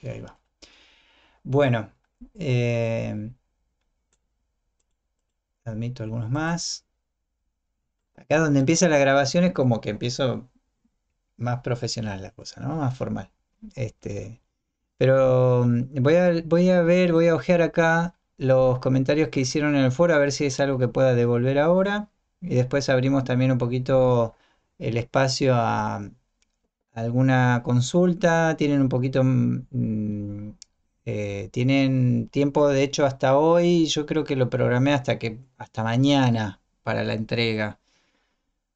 Y ahí va. Bueno. Eh, admito algunos más. Acá donde empieza la grabación es como que empiezo más profesional la cosa, ¿no? Más formal. Este, pero mm, voy a, voy a ver, voy a ojear acá los comentarios que hicieron en el foro, a ver si es algo que pueda devolver ahora. Y después abrimos también un poquito el espacio a, alguna consulta, tienen un poquito, mm, mm, eh, tienen tiempo, de hecho hasta hoy, yo creo que lo programé hasta que, hasta mañana para la entrega.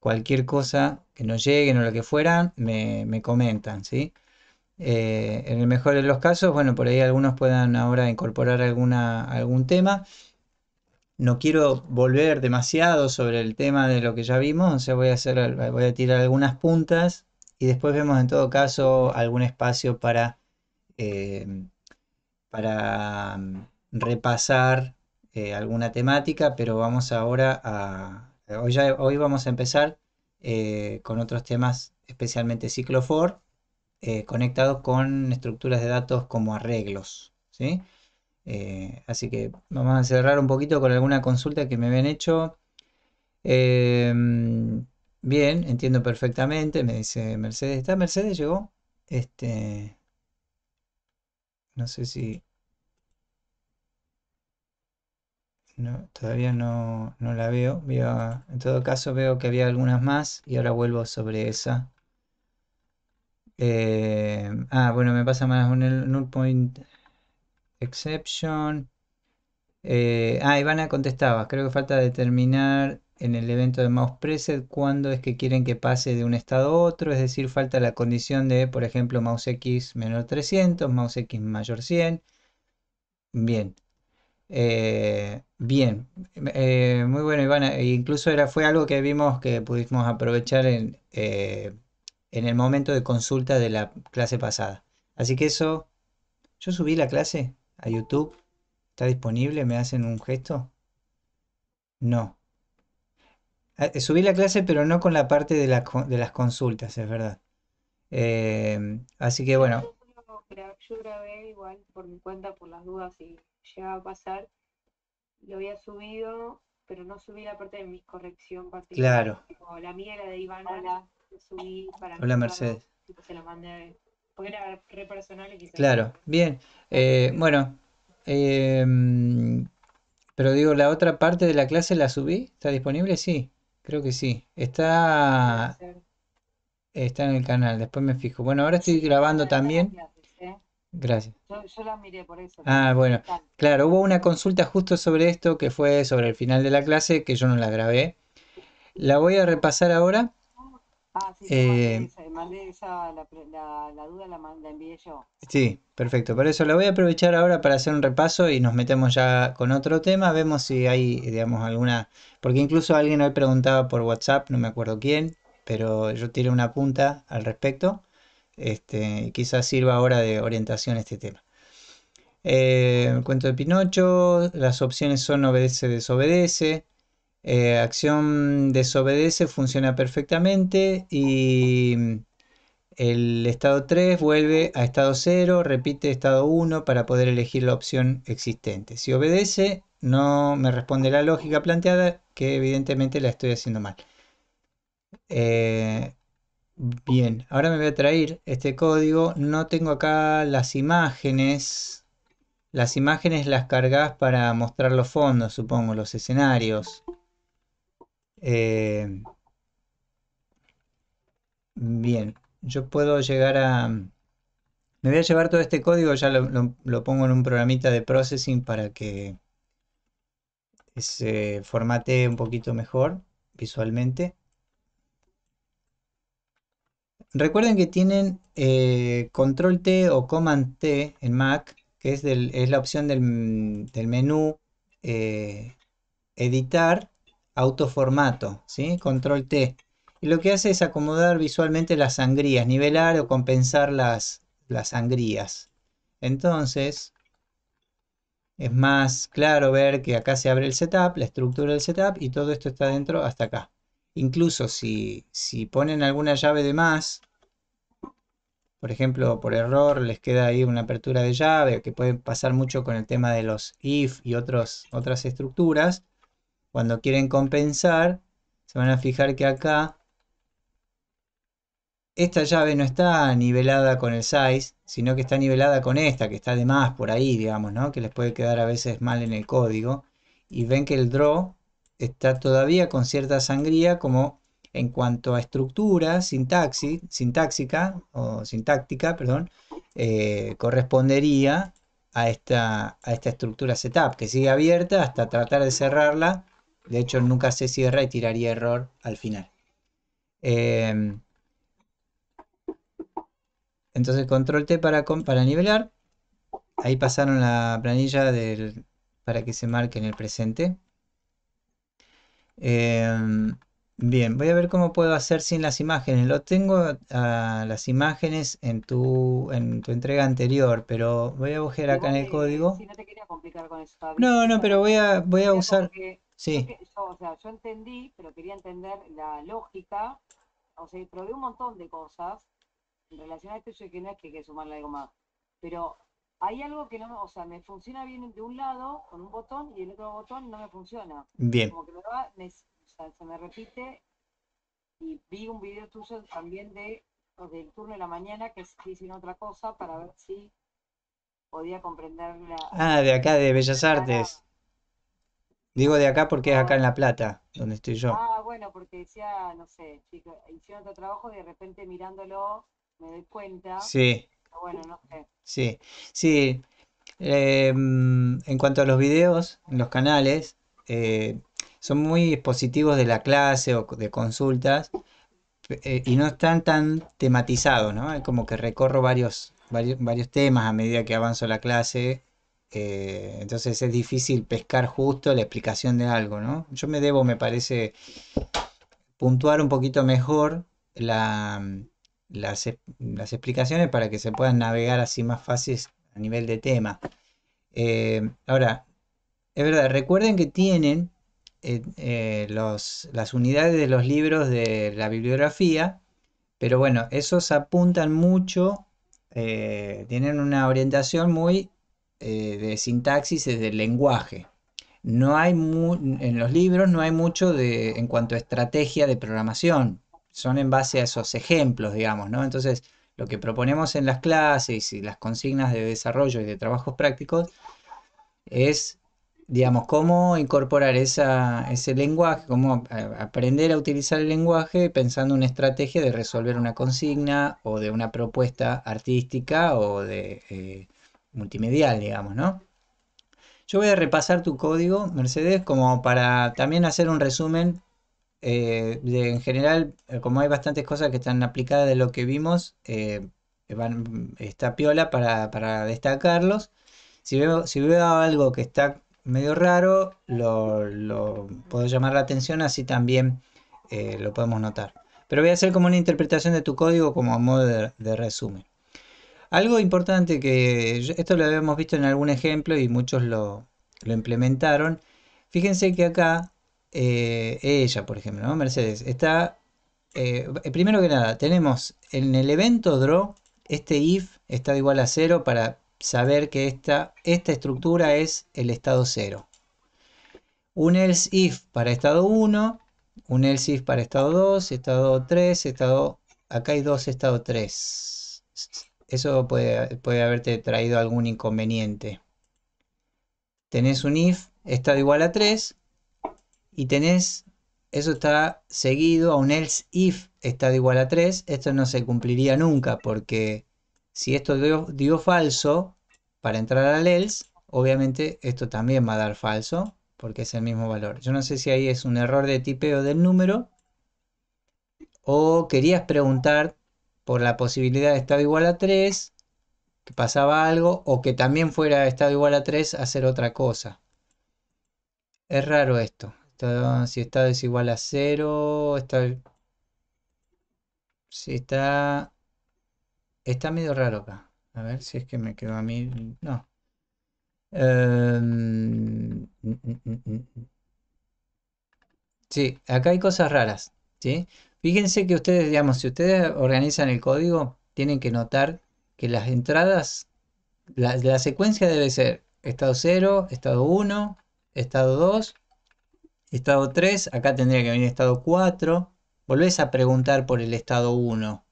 Cualquier cosa que nos lleguen o lo que fueran, me, comentan, ¿sí? Eh, en el mejor de los casos, bueno, por ahí algunos puedan ahora incorporar alguna, algún tema. No quiero volver demasiado sobre el tema de lo que ya vimos, o sea, voy a, hacer, voy a tirar algunas puntas y después vemos en todo caso algún espacio para, eh, para mm, repasar eh, alguna temática, pero vamos ahora a... Hoy, vamos a empezar eh, con otros temas, especialmente ciclofor, conectados con estructuras de datos como arreglos. así que vamos a cerrar un poquito con alguna consulta que me habían hecho. Bien, entiendo perfectamente, me dice Mercedes. ¿Está Mercedes? ¿Llegó? Este. No sé si. No, todavía no, no la veo. En todo caso, veo que había algunas más y ahora vuelvo sobre esa. Eh, ah, bueno, me pasa más un null point exception. Eh, ah, Ivana contestaba. Creo que falta determinar en el evento de mouse preset cuando es que quieren que pase de un estado a otro, es decir, falta la condición de, por ejemplo, mouse x menor 300, mouse x mayor 100. Bien. Eh, bien, eh, muy bueno Ivana, e incluso era, fue algo que vimos que pudimos aprovechar en, eh, en el momento de consulta de la clase pasada. Así que eso, yo subí la clase a YouTube, está disponible, me hacen un gesto. No, Ah, eh, subí la clase, pero no con la parte de, la, de las consultas, es verdad. Eh, así que bueno. Yo, grabé igual por mi cuenta, por las dudas, y llegaba a pasar. Lo había subido, pero no subí la parte de mi corrección particular. Claro. O la mía, la de Ivana, la subí para. Hola, Mercedes. se la mandé. Porque era re personal y quizás. Claro, bien. Eh, bueno. Eh, pero digo, la otra parte de la clase la subí, ¿está disponible? Sí. Creo que sí. Está, está en el canal, después me fijo. Bueno, ahora estoy grabando también. Gracias. yo la miré por eso. Ah, bueno. Claro, hubo una consulta justo sobre esto que fue sobre el final de la clase que yo no la grabé. La voy a repasar ahora Ah, sí, eh, mandé esa, la, duda la, envié yo. Sí, perfecto. Por eso la voy a aprovechar ahora para hacer un repaso y nos metemos ya con otro tema. Vemos si hay, digamos, alguna. Porque incluso alguien hoy preguntaba por WhatsApp, no me acuerdo quién, pero yo tiré una punta al respecto. Este, quizás sirva ahora de orientación este tema. Eh, cuento de Pinocho, las opciones son obedece, desobedece. Eh, acción desobedece, funciona perfectamente y mm, el estado 3 vuelve a estado 0, repite estado 1 para poder elegir la opción existente. Si obedece, no me responde la lógica planteada, que evidentemente la estoy haciendo mal. Eh, bien, ahora me voy a traer este código. No tengo acá las imágenes. Las imágenes las cargas para mostrar los fondos, supongo, los escenarios. Eh, bien, yo puedo llegar a... Me voy a llevar todo este código, ya lo, pongo en un programita de processing para que se formate un poquito mejor visualmente. Recuerden que tienen eh, control T o command T en Mac, que es, es la opción del, menú eh, editar, autoformato, ¿sí? control T. Y lo que hace es acomodar visualmente las sangrías, nivelar o compensar las, las sangrías. Entonces, es más claro ver que acá se abre el setup, la estructura del setup y todo esto está dentro hasta acá. Incluso si, si ponen alguna llave de más, por ejemplo, por error les queda ahí una apertura de llave, que puede pasar mucho con el tema de los if y otros, otras estructuras, cuando quieren compensar, se van a fijar que acá esta llave no está nivelada con el size, sino que está nivelada con esta, que está de más por ahí, digamos, ¿no? Que les puede quedar a veces mal en el código. Y ven que el draw está todavía con cierta sangría como en cuanto a estructura sintaxi, sintáxica o sintáctica, perdón, eh, correspondería a esta, a esta estructura setup, que sigue abierta hasta tratar de cerrarla de hecho, nunca se cierra y tiraría error al final. Em, entonces, control T para, para nivelar. Ahí pasaron la planilla del, para que se marque en el presente. Em, bien, voy a ver cómo puedo hacer sin las imágenes. Lo tengo las imágenes en tu, en tu entrega anterior, pero voy a buscar acá en el código. no, no, pero voy a, voy a usar... Sí. Yo, o sea, yo entendí, pero quería entender la lógica, o sea, probé un montón de cosas en relación a esto, yo que no es que hay que sumarle algo más, pero hay algo que no, o sea, me funciona bien de un lado con un botón y el otro botón no me funciona. Bien. Como que me va, o sea, se me repite y vi un video tuyo también de del turno de la mañana que hicieron otra cosa para ver si podía comprender la... Ah, de acá, de Bellas Artes. Digo de acá porque es acá en La Plata, donde estoy yo. Ah, bueno, porque decía, no sé, chicos, hicieron otro trabajo y de repente mirándolo me doy cuenta. Sí. Sí, sí. Em, en cuanto a los videos, los canales, eh, son muy expositivos de la clase o de consultas eh, y no están tan tematizados, ¿no? Es como que recorro varios, varios, varios temas a medida que avanzo la clase entonces es difícil pescar justo la explicación de algo, ¿no? Yo me debo, me parece, puntuar un poquito mejor mm, las, explicaciones para que se puedan navegar así más fáciles a nivel de tema. Eh, ahora, es verdad, recuerden que tienen eh, eh, las unidades de los libros de la bibliografía, pero bueno, esos apuntan mucho, tienen una orientación muy eh, de sintaxis es del lenguaje. No hay en los libros no hay mucho de, en cuanto a estrategia de programación. Son en base a esos ejemplos, digamos, ¿no? Entonces, lo que proponemos en las clases y las consignas de desarrollo y de trabajos prácticos es, digamos, cómo incorporar ese lenguaje, cómo aprender a utilizar el lenguaje pensando una estrategia de resolver una consigna o de una propuesta artística o de... Eh, multimedial, digamos, ¿no? Yo voy a repasar tu código, Mercedes, como para también hacer un resumen eh, en general, eh, como hay bastantes cosas que están aplicadas de lo que vimos, eh, esta piola para, destacarlos. Si veo, si veo algo que está medio raro, lo, puedo llamar la atención, así también lo podemos notar. Pero voy a hacer como una interpretación de tu código como modo de resumen. Algo importante que esto lo habíamos visto en algún ejemplo y muchos lo, implementaron. Fíjense que acá eh, ella, por ejemplo, Mercedes, está, eh, primero que nada, tenemos en el evento draw, este if está igual a cero para saber que esta, esta estructura es el estado 0. Un else if para estado 1, un else if para estado 2, estado 3, estado... Acá hay dos estado 3 eso puede, haberte traído algún inconveniente. Tenés un if, estado igual a 3, y tenés, eso está seguido a un else if, estado igual a 3, esto no se cumpliría nunca, porque si esto dio, dio falso, para entrar al else, obviamente esto también va a dar falso, porque es el mismo valor. Yo no sé si ahí es un error de tipeo del número, o querías preguntar por la posibilidad de estado igual a 3, que pasaba algo, o que también fuera estado igual a 3, hacer otra cosa. Es raro esto. si estado es igual a 0, está... Si está... Está medio raro acá. A ver si es que me quedo a mí... No. Em, mm, mm, mm, sí, acá hay cosas raras. ¿Sí? Fíjense que ustedes, digamos, si ustedes organizan el código, tienen que notar que las entradas, la, secuencia debe ser estado 0, estado 1, estado 2, estado 3, acá tendría que venir estado 4, volvés a preguntar por el estado 1,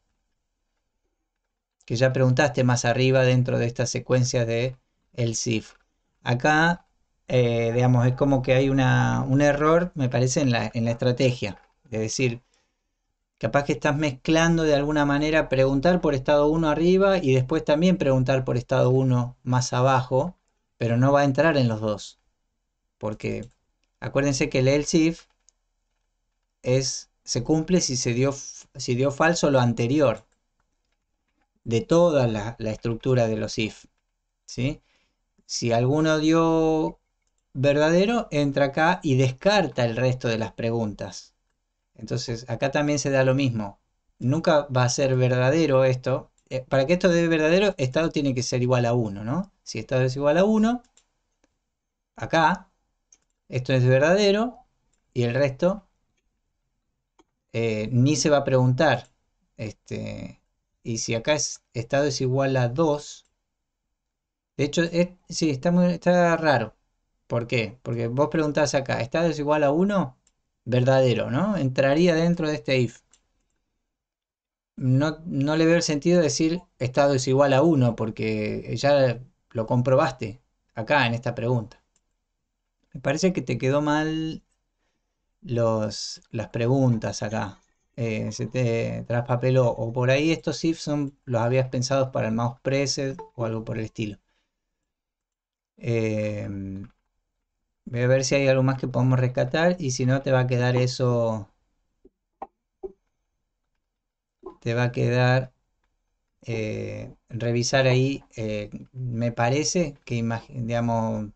que ya preguntaste más arriba dentro de esta secuencia de el SIF. Acá, eh, digamos, es como que hay un error, me parece, en la, en la estrategia, es decir, Capaz que estás mezclando de alguna manera preguntar por estado 1 arriba y después también preguntar por estado 1 más abajo, pero no va a entrar en los dos. Porque acuérdense que el else if es, se cumple si, se dio, si dio falso lo anterior de toda la, estructura de los if. Si alguno dio verdadero, entra acá y descarta el resto de las preguntas. Entonces, acá también se da lo mismo. Nunca va a ser verdadero esto. Eh, para que esto de verdadero, estado tiene que ser igual a 1, ¿no? Si estado es igual a 1, acá, esto es verdadero y el resto eh, ni se va a preguntar. Este, y si acá es, estado es igual a 2, de hecho, sí, está, muy, está raro. ¿Por qué? Porque vos preguntás acá, ¿estado es igual a 1? verdadero, ¿no? Entraría dentro de este if. No, le veo el sentido decir estado es igual a 1 porque ya lo comprobaste acá en esta pregunta. Me parece que te quedó mal las preguntas acá. Eh, se te traspapeló. O por ahí estos ifs son, los habías pensado para el mouse preset o algo por el estilo. Eh, Voy a ver si hay algo más que podemos rescatar y si no te va a quedar eso. Te va a quedar eh, revisar ahí. Eh, me parece que, digamos,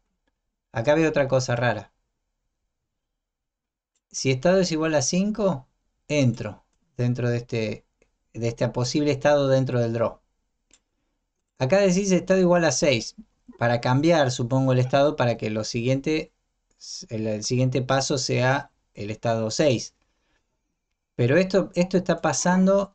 acá veo otra cosa rara. Si estado es igual a 5, entro dentro de este, de este posible estado dentro del draw. Acá decís estado igual a 6. Para cambiar, supongo, el estado para que lo siguiente el, siguiente paso sea el estado 6. Pero esto, esto está pasando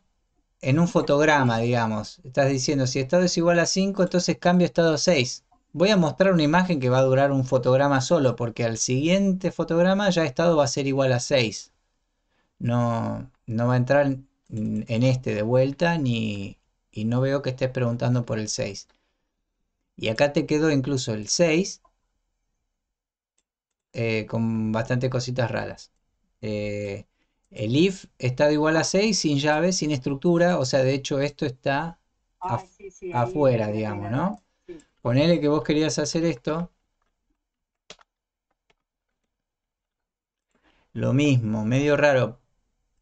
en un fotograma, digamos. Estás diciendo, si estado es igual a 5, entonces cambio estado 6. Voy a mostrar una imagen que va a durar un fotograma solo, porque al siguiente fotograma ya estado va a ser igual a 6. No, no va a entrar en este de vuelta ni, y no veo que estés preguntando por el 6. Y acá te quedó incluso el 6 eh, con bastantes cositas raras. Eh, el if está de igual a 6, sin llave, sin estructura, o sea, de hecho esto está ah, afuera, digamos, ¿no? Ponele que vos querías hacer esto. Lo mismo, medio raro.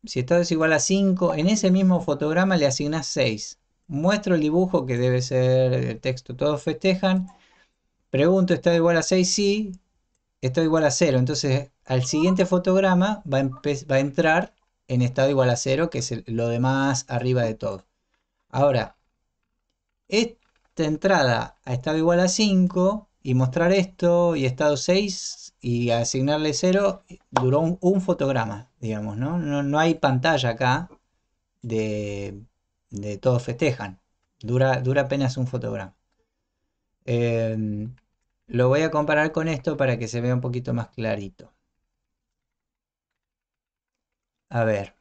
Si está desigual igual a 5, en ese mismo fotograma le asignás 6. Muestro el dibujo que debe ser el texto Todos festejan. Pregunto, ¿está igual a 6? Sí es igual a cero. Entonces, al siguiente ah. fotograma va a, va a entrar en estado igual a cero, que es lo demás arriba de todo. Ahora, esta entrada a estado igual a 5 y mostrar esto y estado 6 y asignarle 0 duró un, fotograma, digamos, ¿no? ¿no? hay pantalla acá de, de todos festejan. Dura, dura apenas un fotograma. Em, lo voy a comparar con esto para que se vea un poquito más clarito. A ver.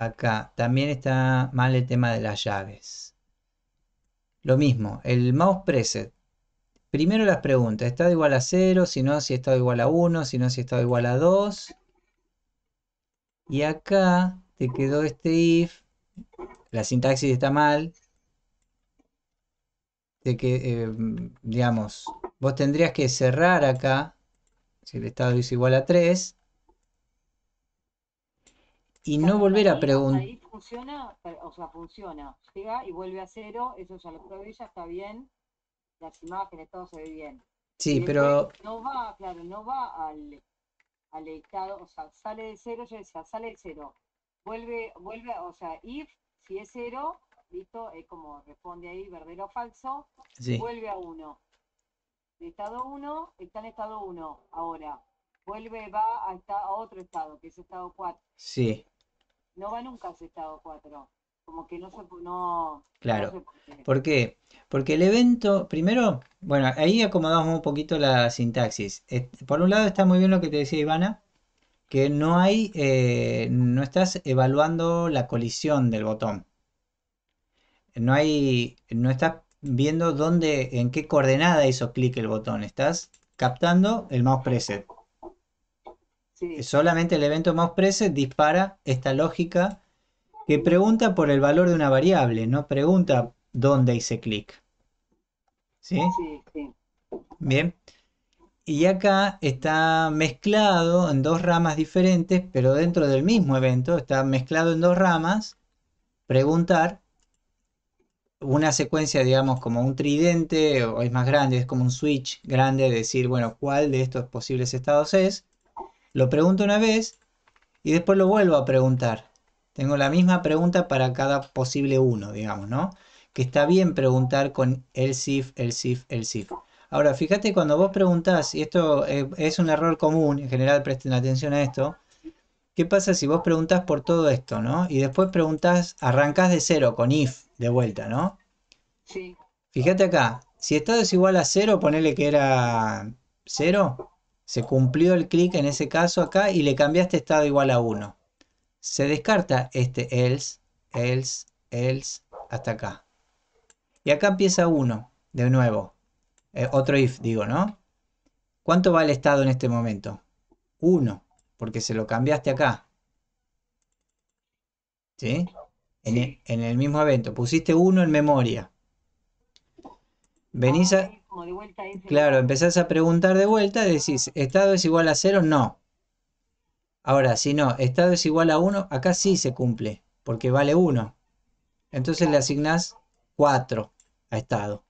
Acá también está mal el tema de las llaves. Lo mismo, el mouse preset. Primero las preguntas, ¿está igual a 0? Si no, si estado igual a 1, si no, si estado igual a 2. Y acá te quedó este if. La sintaxis está mal, que, eh, digamos, vos tendrías que cerrar acá, si el estado es igual a 3, y no volver a preguntar. funciona, eh, o sea, funciona, llega y vuelve a cero, eso ya lo probé, ya está bien, las imágenes, todo se ve bien. Sí, pero... No va, claro, no va al, al estado, o sea, sale de cero, yo decía, sale de cero, vuelve, vuelve, o sea, if, si es cero, ¿Listo? Es como responde ahí, verdadero o falso. Vuelve a uno estado 1, está en estado 1 ahora. Vuelve, va a, otro estado, que es estado 4. Sí. No va nunca a ese estado 4. Como que no se... No, claro. ¿Por qué? Porque el evento, primero, bueno, ahí acomodamos un poquito la sintaxis. Por un lado está muy bien lo que te decía Ivana, que no hay, eh, no estás evaluando la colisión del botón no hay, no estás viendo dónde, en qué coordenada hizo clic el botón. Estás captando el mouse preset. Solamente el evento mouse preset dispara esta lógica que pregunta por el valor de una variable, no pregunta dónde hice clic. ¿Sí? Sí, sí. Bien. Y acá está mezclado en dos ramas diferentes, pero dentro del mismo evento está mezclado en dos ramas. Preguntar una secuencia, digamos, como un tridente, o es más grande, es como un switch grande, decir, bueno, cuál de estos posibles estados es. Lo pregunto una vez y después lo vuelvo a preguntar. Tengo la misma pregunta para cada posible uno, digamos, ¿no? Que está bien preguntar con el SIF, el SIF, el SIF. Ahora, fíjate cuando vos preguntás, y esto es un error común, en general presten atención a esto, ¿qué pasa si vos preguntás por todo esto, ¿no? Y después preguntás, arrancás de cero con if, de vuelta, ¿no? Sí. Fíjate acá, si estado es igual a 0, ponele que era 0, se cumplió el clic en ese caso acá y le cambiaste estado igual a 1. Se descarta este else, else, else, hasta acá. Y acá empieza 1, de nuevo. Eh, otro if, digo, ¿no? ¿Cuánto va el estado en este momento? 1, porque se lo cambiaste acá. ¿Sí? en el, mismo evento. Pusiste uno en memoria. Venís a... Ah, claro, empezás a preguntar de vuelta, decís, ¿estado es igual a cero? No. Ahora, si no, estado es igual a 1, acá sí se cumple, porque vale 1. Entonces le asignás 4 a estado.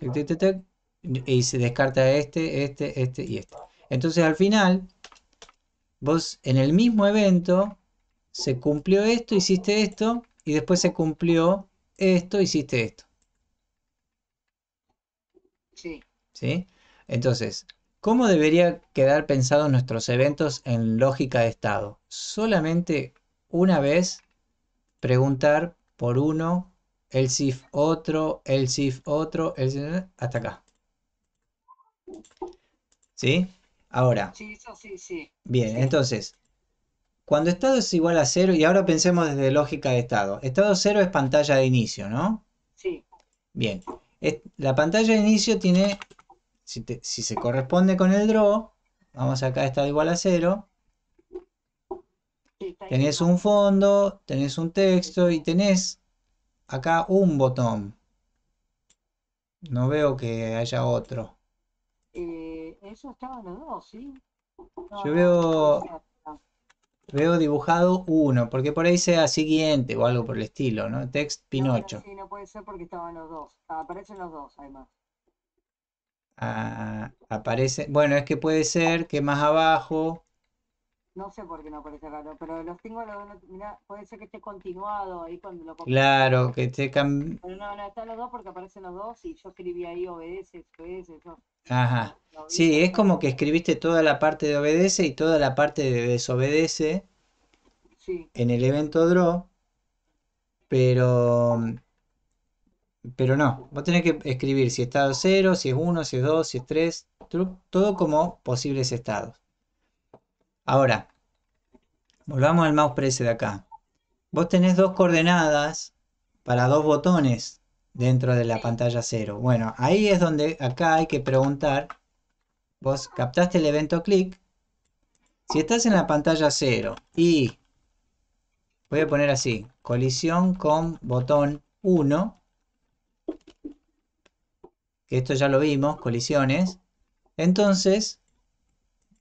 y se descarta este, este, este y este. Entonces al final, vos en el mismo evento se cumplió esto, hiciste esto, y después se cumplió esto, hiciste esto. Sí. ¿Sí? Entonces, ¿cómo debería quedar pensados nuestros eventos en lógica de estado? Solamente una vez preguntar por uno, el SIF otro, el SIF otro, el SIF, hasta acá. ¿Sí? Ahora. Sí, eso sí, sí. Bien, entonces, cuando estado es igual a cero, y ahora pensemos desde lógica de estado. Estado cero es pantalla de inicio, ¿no? Sí. Bien. La pantalla de inicio tiene, si, se corresponde con el draw, vamos acá estado igual a cero. Tenés un fondo, tenés un texto y tenés acá un botón. No veo que haya otro. Eh, eso eso en los dos, ¿sí? Yo veo... Veo dibujado uno, porque por ahí sea siguiente o algo por el estilo, ¿no? Text Pinocho. No, sí, no puede ser porque estaban los dos. Aparecen los dos, además. Ah, aparece. Bueno, es que puede ser que más abajo. No sé por qué no aparece raro, pero los tengo. Los, dos mirá, puede ser que esté continuado ahí cuando lo Claro, que esté cambiando Pero no, no, están los dos porque aparecen los dos y yo escribí ahí OBS, obedece, eso. Ajá. Sí, es como que escribiste toda la parte de obedece y toda la parte de desobedece en el evento draw, pero, pero no, vos tenés que escribir si estado 0, si es 1, si es 2, si es 3, todo como posibles estados. Ahora, volvamos al mouse press de acá. Vos tenés dos coordenadas para dos botones dentro de la pantalla cero. Bueno, ahí es donde acá hay que preguntar. Vos captaste el evento clic. Si estás en la pantalla cero y voy a poner así, colisión con botón 1, que esto ya lo vimos, colisiones, entonces,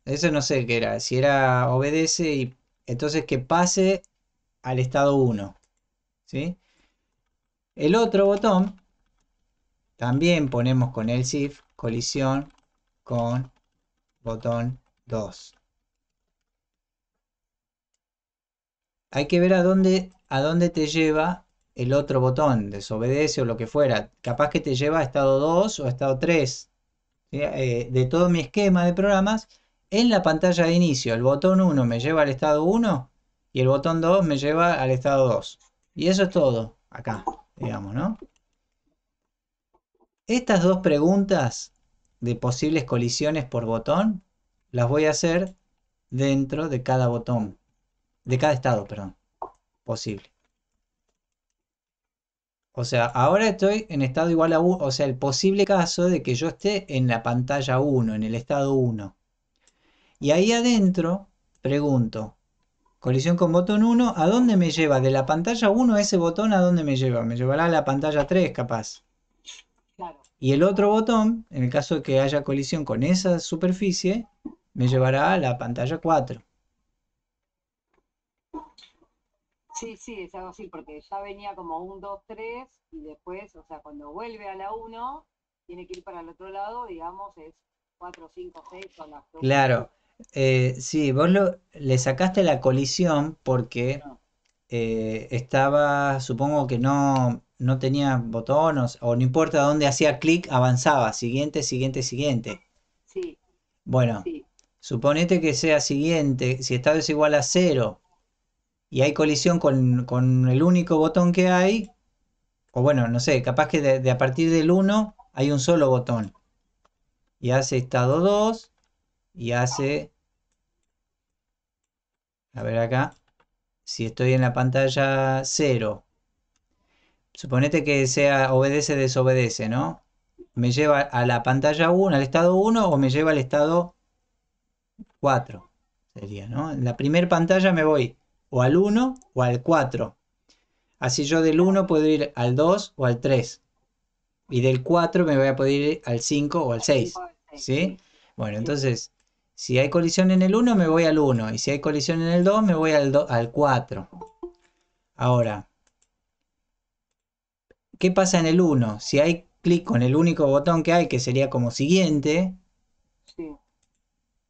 eso no sé qué era, si era obedece y entonces que pase al estado 1, ¿sí? El otro botón también ponemos con el shift colisión con botón 2. Hay que ver a dónde, a dónde te lleva el otro botón, desobedece o lo que fuera. Capaz que te lleva a estado 2 o estado 3. Eh, de todo mi esquema de programas, en la pantalla de inicio, el botón 1 me lleva al estado 1 y el botón 2 me lleva al estado 2. Y eso es todo acá digamos, ¿no? Estas dos preguntas de posibles colisiones por botón las voy a hacer dentro de cada botón, de cada estado, perdón, posible. O sea, ahora estoy en estado igual a 1, o sea, el posible caso de que yo esté en la pantalla 1, en el estado 1. Y ahí adentro pregunto, Colisión con botón 1, ¿a dónde me lleva? De la pantalla 1 ese botón, ¿a dónde me lleva? Me llevará a la pantalla 3, capaz. Y el otro botón, en el caso de que haya colisión con esa superficie, me llevará a la pantalla 4. Sí, sí, es algo así, porque ya venía como 1, 2, 3 y después, o sea, cuando vuelve a la 1, tiene que ir para el otro lado, digamos, es 4, 5, 6 con las Claro. Si, eh, sí, vos le sacaste la colisión porque eh, estaba, supongo que no, tenía botones o, no importa dónde hacía clic, avanzaba. Siguiente, siguiente, siguiente. Sí, Bueno, suponete que sea siguiente, si estado es igual a cero y hay colisión con, el único botón que hay, o bueno, no sé, capaz que de, a partir del 1 hay un solo botón y hace estado 2 y hace a ver acá. Si estoy en la pantalla 0. Suponete que sea obedece, desobedece, ¿no? ¿Me lleva a la pantalla 1, al estado 1 o me lleva al estado 4? Sería, ¿no? En la primera pantalla me voy o al 1 o al 4. Así yo del 1 puedo ir al 2 o al 3. Y del 4 me voy a poder ir al 5 o al 6. ¿Sí? Bueno, entonces si hay colisión en el 1, me voy al 1. Y si hay colisión en el 2, me voy al, al 4. Ahora, ¿qué pasa en el 1? Si hay clic con el único botón que hay, que sería como siguiente,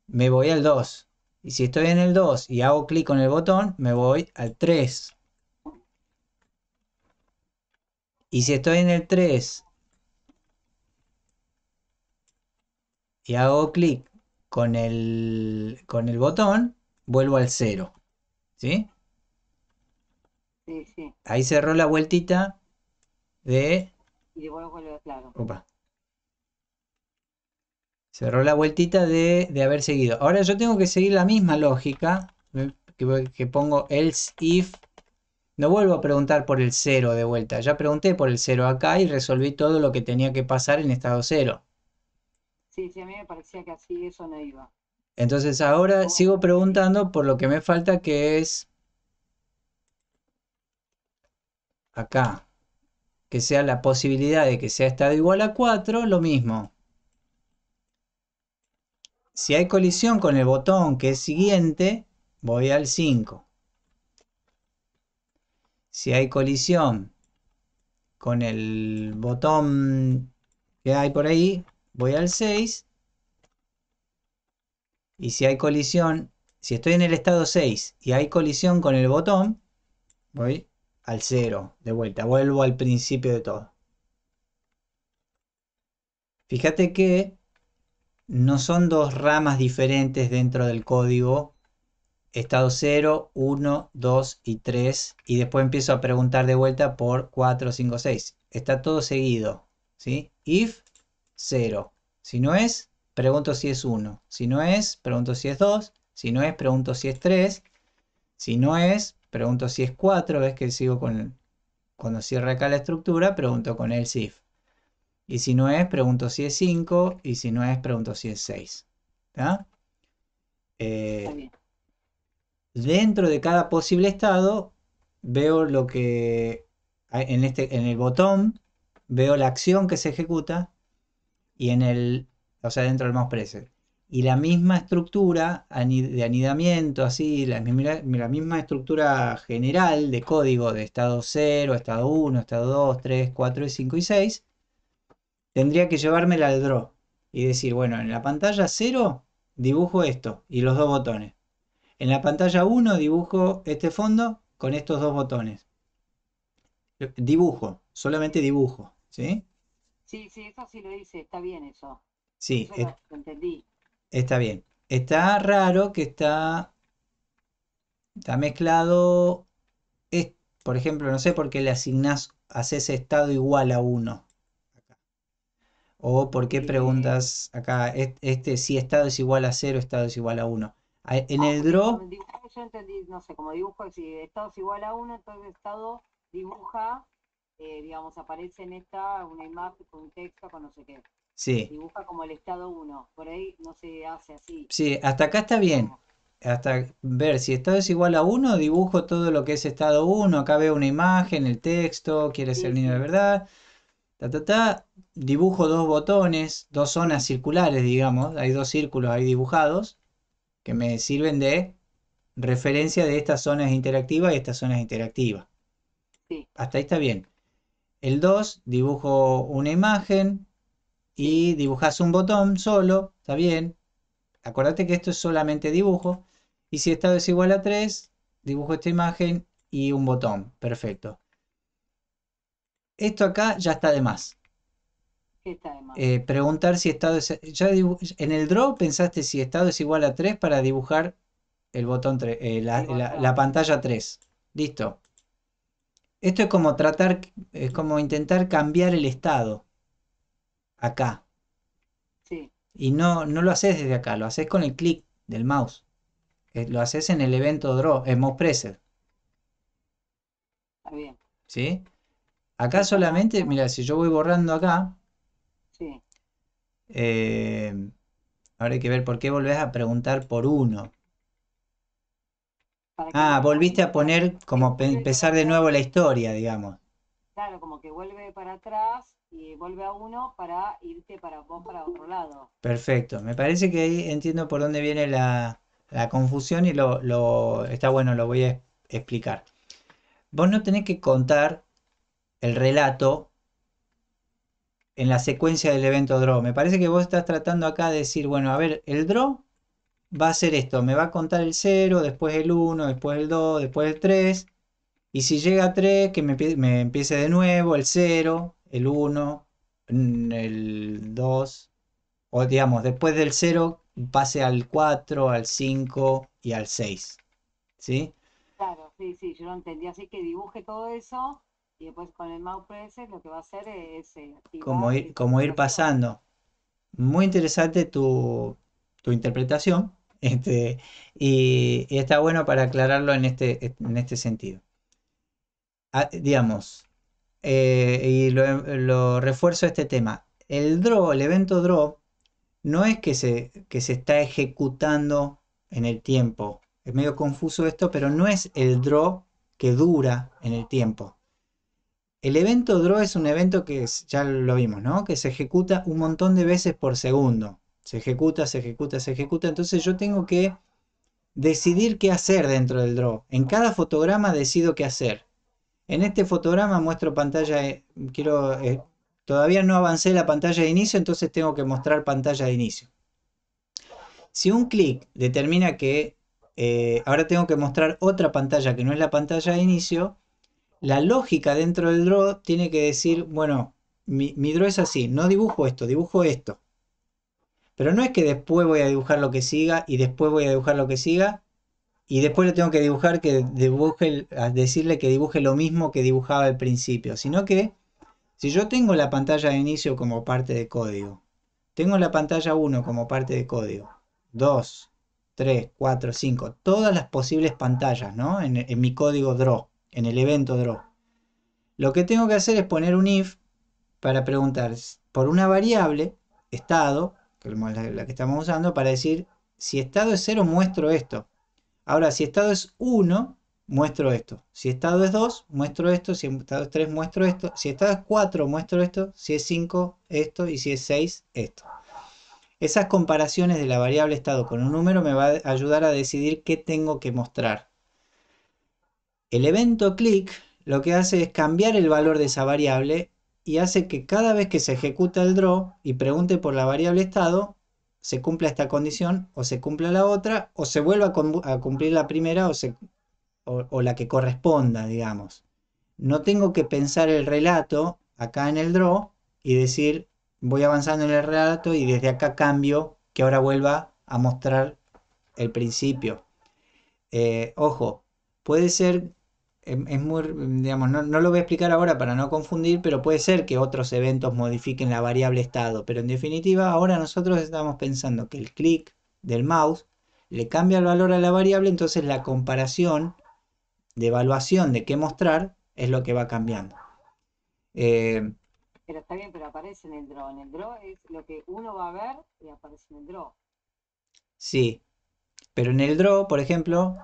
me voy al 2. Y si estoy en el 2 y hago clic con el botón, me voy al 3. Y si estoy en el 3 y hago clic con el, botón, vuelvo al cero. ¿Sí? Ahí cerró la vueltita de... Y vuelvo, claro. Cerró la vueltita de, haber seguido. Ahora yo tengo que seguir la misma lógica eh, que, que pongo else if. No vuelvo a preguntar por el cero de vuelta. Ya pregunté por el cero acá y resolví todo lo que tenía que pasar en estado cero. Sí, sí, a mí me parecía que así eso no iba. Entonces ahora sigo preguntando por lo que me falta que es acá, que sea la posibilidad de que sea estado igual a 4, lo mismo. Si hay colisión con el botón que es siguiente, voy al 5. Si hay colisión con el botón que hay por ahí, voy al 6. Y si hay colisión, si estoy en el estado 6 y hay colisión con el botón, voy al 0 de vuelta, vuelvo al principio de todo. Fíjate que no son dos ramas diferentes dentro del código. Estado 0, 1, 2 y 3. Y después empiezo a preguntar de vuelta por 4, 5, 6. Está todo seguido. ¿sí? If 0. Si no es, pregunto si es 1. Si no es, pregunto si es 2. Si no es, pregunto si es 3. Si no es, pregunto si es 4. Ves que sigo con... Cuando cierra acá la estructura, pregunto con el SIF. Y si no es, pregunto si es 5. Y si no es, pregunto si es 6. Eh, dentro de cada posible estado, veo lo que... en este, el botón, veo la acción que se ejecuta y en el, o sea, dentro del mouse preset. Y la misma estructura de anidamiento, así, la, la misma estructura general de código de estado 0, estado 1, estado 2, 3, 4, 5 y 6, tendría que llevármela al draw y decir, bueno, en la pantalla 0 dibujo esto y los dos botones. En la pantalla 1 dibujo este fondo con estos dos botones. Dibujo, solamente dibujo, ¿sí? Sí, sí, eso sí lo dice, está bien eso. Sí, lo entendí. Está bien. Está raro que está, está mezclado. Es, por ejemplo, no sé por qué le asignás, haces estado igual a 1. O por qué preguntas acá, este, si estado es igual a 0, estado es igual a 1. En ah, el draw... Como dibujo, yo entendí, no sé, como dibujo, si estado es igual a 1, entonces estado dibuja eh, digamos, aparece en esta una imagen con un texto, con no sé qué. Dibuja como el estado 1. Por ahí no se hace así. Sí, hasta acá está bien. Hasta ver si estado es igual a 1, dibujo todo lo que es estado 1. Acá veo una imagen, el texto, quiere ser niño de verdad. Dibujo dos botones, dos zonas circulares, digamos. Hay dos círculos ahí dibujados que me sirven de referencia de estas zonas interactivas y estas zonas interactivas. Hasta ahí está bien el 2 dibujo una imagen y dibujas un botón solo, está bien. Acordate que esto es solamente dibujo. Y si estado es igual a 3, dibujo esta imagen y un botón. Perfecto. Esto acá ya está de más. Está de más? Eh, preguntar si estado es... en el draw pensaste si estado es igual a 3 para dibujar el botón eh, la pantalla 3. Listo. Esto es como tratar, es como intentar cambiar el estado acá. Y no, no lo haces desde acá, lo haces con el clic del mouse. Eh, lo haces en el evento draw, en mouse preset. Está Acá solamente, mira, si yo voy borrando acá. Eh, ahora hay que ver por qué volvés a preguntar por uno ah, volviste a poner como empezar de nuevo la historia, digamos. Claro, como que vuelve para atrás y vuelve a uno para irte para vos para otro lado. Perfecto, me parece que ahí entiendo por dónde viene la, confusión y lo, lo, está bueno, lo voy a explicar. Vos no tenés que contar el relato en la secuencia del evento draw. Me parece que vos estás tratando acá de decir, bueno, a ver, el draw va a ser esto, me va a contar el 0, después el 1, después el 2, después el 3, y si llega a 3, que me, empiece de nuevo el 0, el 1, mm, el 2, o digamos, después del 0 pase al 4, al 5 y al 6, ¿sí? Claro, sí, sí, yo lo entendí, así que dibuje todo eso y después con el mouse lo que va a hacer es... Eh, como ir, como ir pasando. Muy interesante tu, tu interpretación. Este, y, está bueno para aclararlo en este, en este sentido. Ah, digamos, eh, y lo, refuerzo este tema, el draw, el evento draw, no es que se, se está ejecutando en el tiempo. Es medio confuso esto, pero no es el draw que dura en el tiempo. El evento draw es un evento que ya lo vimos, ¿no? Que se ejecuta un montón de veces por segundo. Se ejecuta, se ejecuta, se ejecuta. Entonces yo tengo que decidir qué hacer dentro del draw. En cada fotograma decido qué hacer. En este fotograma muestro pantalla, eh, quiero, eh, todavía no avancé la pantalla de inicio, entonces tengo que mostrar pantalla de inicio. Si un clic determina que eh, ahora tengo que mostrar otra pantalla que no es la pantalla de inicio, la lógica dentro del draw tiene que decir, bueno, mi, mi draw es así, no dibujo esto, dibujo esto. Pero no es que después voy a dibujar lo que siga y después voy a dibujar lo que siga y después le tengo que dibujar que dibuje, decirle que dibuje lo mismo que dibujaba al principio, sino que si yo tengo la pantalla de inicio como parte de código, tengo la pantalla 1 como parte de código, 2, 3, 4, 5, todas las posibles pantallas, ¿no? En, en mi código draw, en el evento draw. Lo que tengo que hacer es poner un if para preguntar por una variable, estado, la, que estamos usando, para decir, si estado es 0, muestro esto. Ahora, si estado es 1, muestro esto. Si estado es 2, muestro esto. Si estado es 3, muestro esto. Si estado es 4, muestro esto. Si es 5, esto. Y si es 6, esto. Esas comparaciones de la variable estado con un número me va a ayudar a decidir qué tengo que mostrar. El evento click lo que hace es cambiar el valor de esa variable y hace que cada vez que se ejecuta el draw y pregunte por la variable estado, se cumpla esta condición o se cumpla la otra o se vuelva a, cumplir la primera o, la que corresponda, digamos. No tengo que pensar el relato acá en el draw y decir voy avanzando en el relato y desde acá cambio que ahora vuelva a mostrar el principio. Eh, ojo, puede ser no, lo voy a explicar ahora para no confundir, pero puede ser que otros eventos modifiquen la variable estado, pero en definitiva ahora nosotros estamos pensando que el clic del mouse le cambia el valor a la variable, entonces la comparación de evaluación de qué mostrar es lo que va cambiando. Eh, pero está bien, pero aparece en el draw. En el draw es lo que uno va a ver y aparece en el draw. Sí, pero en el draw, por ejemplo,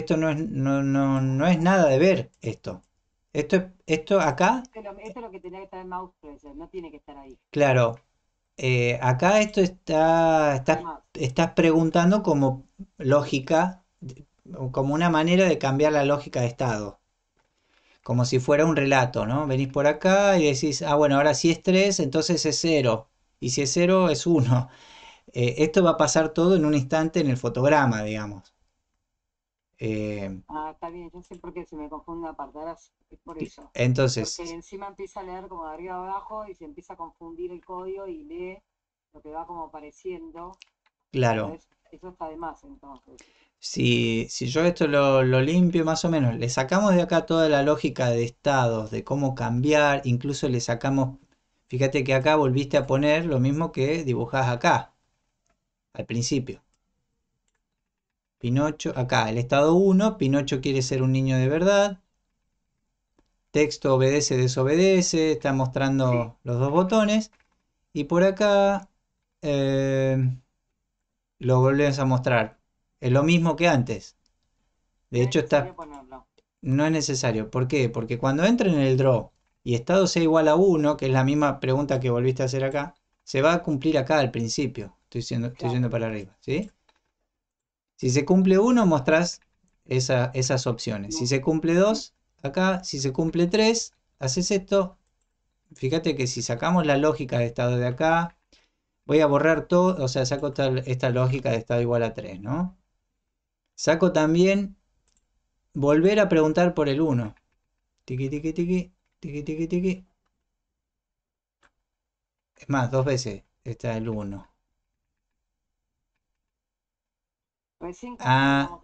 esto no es, no, es nada de ver esto. Esto, esto acá. esto es lo que tenía que estar en no tiene que estar ahí. Claro. Eh, acá esto está, estás preguntando como lógica, como una manera de cambiar la lógica de estado. Como si fuera un relato, ¿no? Venís por acá y decís, ah, bueno, ahora si es 3, entonces es 0. Y si es 0, es 1. Eh, esto va a pasar todo en un instante en el fotograma, digamos. Eh, ah, está bien, yo sé por qué se me confunde apartarás, es por eso. Entonces. Porque encima empieza a leer como de arriba abajo y se empieza a confundir el código y lee lo que va como apareciendo. Claro. eso está de más entonces. Si, si yo esto lo, lo, limpio más o menos, le sacamos de acá toda la lógica de estados, de cómo cambiar, incluso le sacamos, fíjate que acá volviste a poner lo mismo que dibujás acá, al principio. Pinocho, acá, el estado 1, Pinocho quiere ser un niño de verdad. Texto obedece, desobedece, está mostrando los dos botones. Y por acá eh, lo volvemos a mostrar. Es lo mismo que antes. De hecho, está... No es necesario. ¿Por qué? Porque cuando entra en el draw y estado sea igual a 1, que es la misma pregunta que volviste a hacer acá, se va a cumplir acá al principio. Estoy, estoy yendo para arriba. ¿sí? Si se cumple 1, mostrás esas opciones. Si se cumple 2, acá. Si se cumple 3, haces esto. Fíjate que si sacamos la lógica de estado de acá, voy a borrar todo, o sea, saco esta, lógica de estado igual a 3, ¿no? Saco también volver a preguntar por el 1. Tiki tiqui, tiqui, tiki tiqui, tiqui. Es más, dos veces está el 1. ah.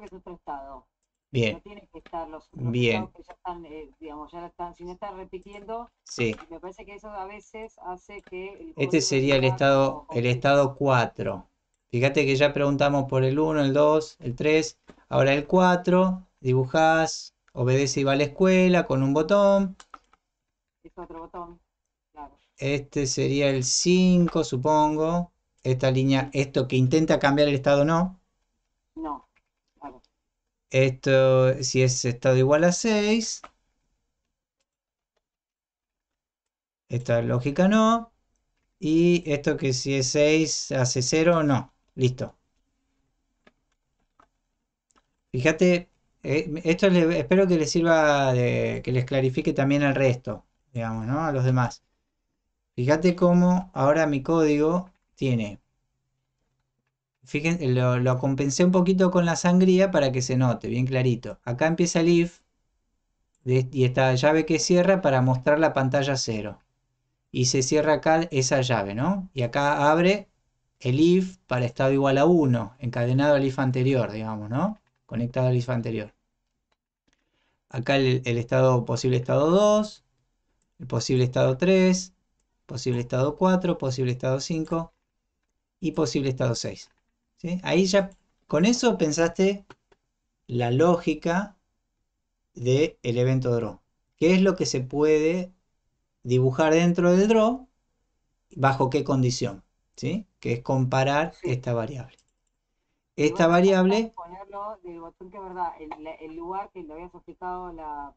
que es otro Estado. Bien. que estar Bien. ya están, eh, digamos, ya están, sin estar repitiendo. Sí. Me parece que eso a veces hace que. este sería el Estado, el Estado 4. Fíjate que ya preguntamos por el 1, el 2, el 3. Ahora el 4. Dibujás, obedece y va a la escuela con un botón. botón. Este sería el 5, supongo. Esta línea, esto que intenta cambiar el estado no. No. Esto, si es estado igual a 6. Esta lógica no. Y esto que si es 6 hace 0, no. Listo. Fíjate, eh, esto espero que les sirva, de, que les clarifique también al resto, digamos, ¿no? A los demás. Fíjate cómo ahora mi código tiene fíjense, lo, compensé un poquito con la sangría para que se note bien clarito. Acá empieza el if y esta llave que cierra para mostrar la pantalla cero. Y se cierra acá esa llave, ¿no? Y acá abre el if para estado igual a 1, encadenado al if anterior, digamos, ¿no? Conectado al if anterior. Acá el, el estado posible estado 2, el posible estado 3, posible estado 4, posible estado 5 y posible estado 6. Ahí ya con eso pensaste la lógica del evento draw. ¿Qué es lo que se puede dibujar dentro del draw? ¿Bajo qué condición? ¿Sí? Que es comparar esta variable. Esta variable... Ponerlo botón que verdad, el, lugar que lo habías explicado la,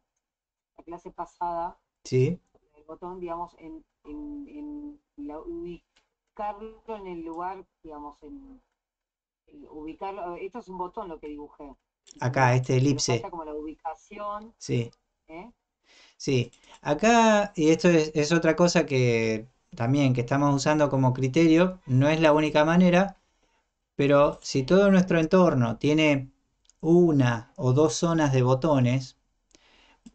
clase pasada. Sí. El botón, digamos, en, ubicarlo en el lugar, digamos, en ubicar, Esto es un botón lo que dibujé. Acá, este elipse. Como la ubicación. Sí. ¿eh? Sí. Acá, y esto es, otra cosa que también que estamos usando como criterio, no es la única manera, pero si todo nuestro entorno tiene una o dos zonas de botones,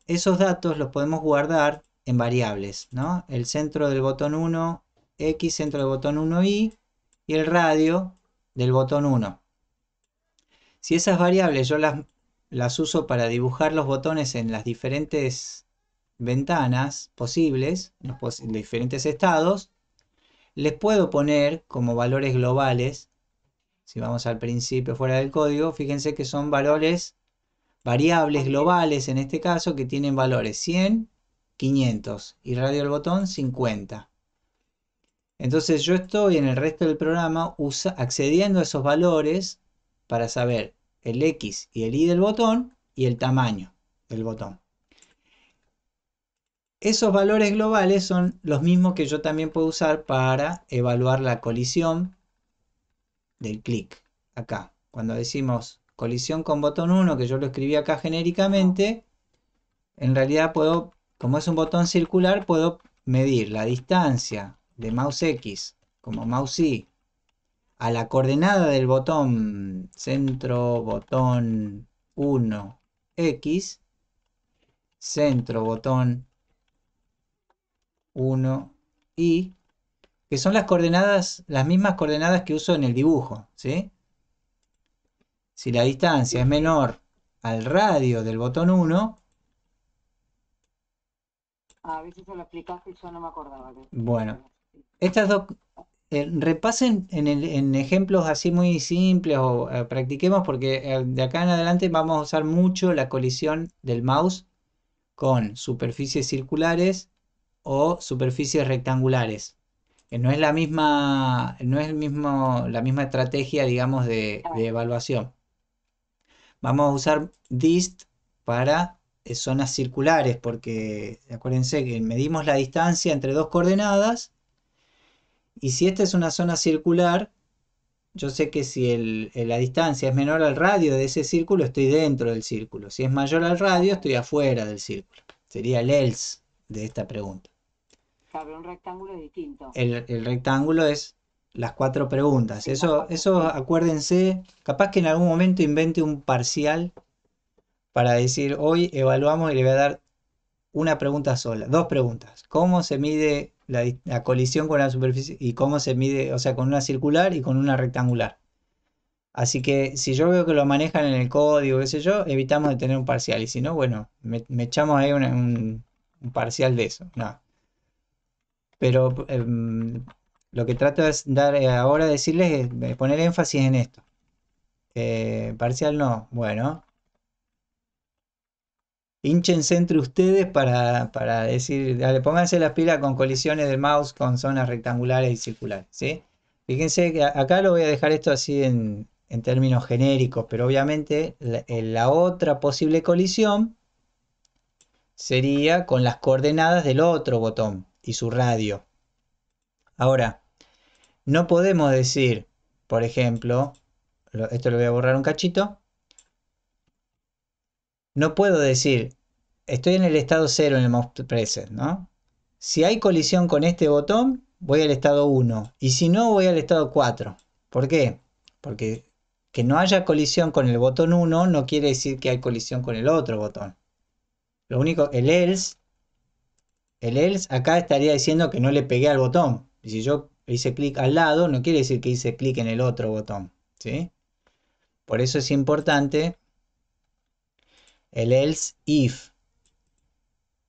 esos datos los podemos guardar en variables, ¿no? El centro del botón 1, X centro del botón 1, Y, y el radio del botón 1. Si esas variables yo las, las uso para dibujar los botones en las diferentes ventanas posibles, los diferentes estados, les puedo poner como valores globales, si vamos al principio fuera del código, fíjense que son valores, variables globales en este caso, que tienen valores 100, 500 y radio del botón 50. Entonces yo estoy en el resto del programa usa, accediendo a esos valores para saber el X y el Y del botón y el tamaño del botón. Esos valores globales son los mismos que yo también puedo usar para evaluar la colisión del clic. Acá, cuando decimos colisión con botón 1, que yo lo escribí acá genéricamente, en realidad puedo, como es un botón circular, puedo medir la distancia de mouse X como mouse Y a la coordenada del botón centro botón 1 X centro botón 1 Y que son las coordenadas las mismas coordenadas que uso en el dibujo ¿sí? si la distancia es menor al radio del botón 1 ah, a ver si se lo explicaste, yo no me acordaba. Que... Bueno, estas dos, eh, repasen en, ejemplos así muy simples o eh, practiquemos porque eh, de acá en adelante vamos a usar mucho la colisión del mouse con superficies circulares o superficies rectangulares. que no es la misma, no es el mismo, la misma estrategia, digamos, de, de evaluación. Vamos a usar dist para zonas circulares, porque acuérdense que medimos la distancia entre dos coordenadas y si esta es una zona circular, yo sé que si la distancia es menor al radio de ese círculo, estoy dentro del círculo. Si es mayor al radio, estoy afuera del círculo. Sería el else de esta pregunta. Claro, un rectángulo distinto. El, rectángulo es las cuatro preguntas. eso, eso acuérdense, capaz que en algún momento invente un parcial para decir, hoy evaluamos y le voy a dar una pregunta sola, dos preguntas. ¿Cómo se mide la, colisión con la superficie y cómo se mide, o sea, con una circular y con una rectangular. Así que si yo veo que lo manejan en el código, qué sé yo, evitamos de tener un parcial. Y si no, bueno, me, echamos ahí un, parcial de eso. Pero em, lo que trato es dar eh, ahora decirles es poner énfasis en esto. Eh, parcial no, bueno, hinchense entre ustedes para, decir, dale, pónganse las pilas con colisiones de mouse con zonas rectangulares y circulares, ¿sí? Fíjense que acá lo voy a dejar esto así en, términos genéricos, pero obviamente eh, la, otra posible colisión sería con las coordenadas del otro botón y su radio. Ahora, no podemos decir, por ejemplo, esto lo voy a borrar un cachito, no puedo decir, estoy en el estado 0 en el mouse preset, ¿no? Si hay colisión con este botón, voy al estado 1. Y si no, voy al estado 4. ¿Por qué? Porque que no haya colisión con el botón 1 no quiere decir que hay colisión con el otro botón. Lo único, el else, el else acá estaría diciendo que no le pegué al botón. Y si yo hice clic al lado, no quiere decir que hice clic en el otro botón. ¿sí? Por eso es importante el else if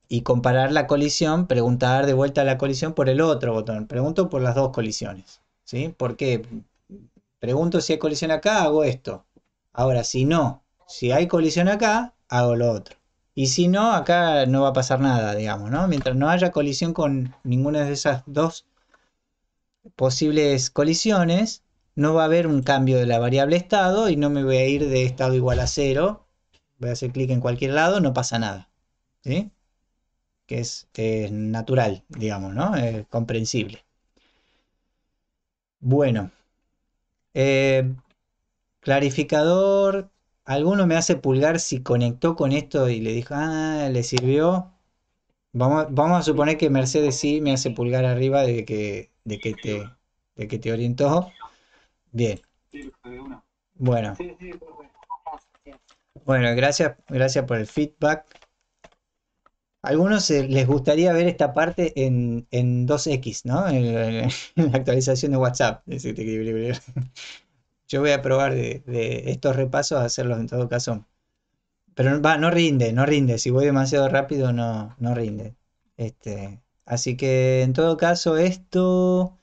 y comparar la colisión, preguntar de vuelta la colisión por el otro botón. Pregunto por las dos colisiones. ¿sí? ¿Por qué? Pregunto si hay colisión acá, hago esto. Ahora, si no, si hay colisión acá, hago lo otro. Y si no, acá no va a pasar nada, digamos, ¿no? Mientras no haya colisión con ninguna de esas dos posibles colisiones, no va a haber un cambio de la variable estado y no me voy a ir de estado igual a cero voy a hacer clic en cualquier lado, no pasa nada. ¿sí? Que es natural, digamos, ¿no? Es comprensible. Bueno. Eh, clarificador. Alguno me hace pulgar si conectó con esto y le dijo, ah, le sirvió. Vamos, vamos a suponer que Mercedes sí me hace pulgar arriba de que, de que, te, de que te orientó. Bien. Bueno. Bueno, gracias, gracias por el feedback. Algunos eh, les gustaría ver esta parte en, 2X, ¿no? En, la actualización de WhatsApp. Este Yo voy a probar de, estos repasos a hacerlos en todo caso. Pero va, no rinde, no rinde. Si voy demasiado rápido, no, no rinde. Este, así que en todo caso, esto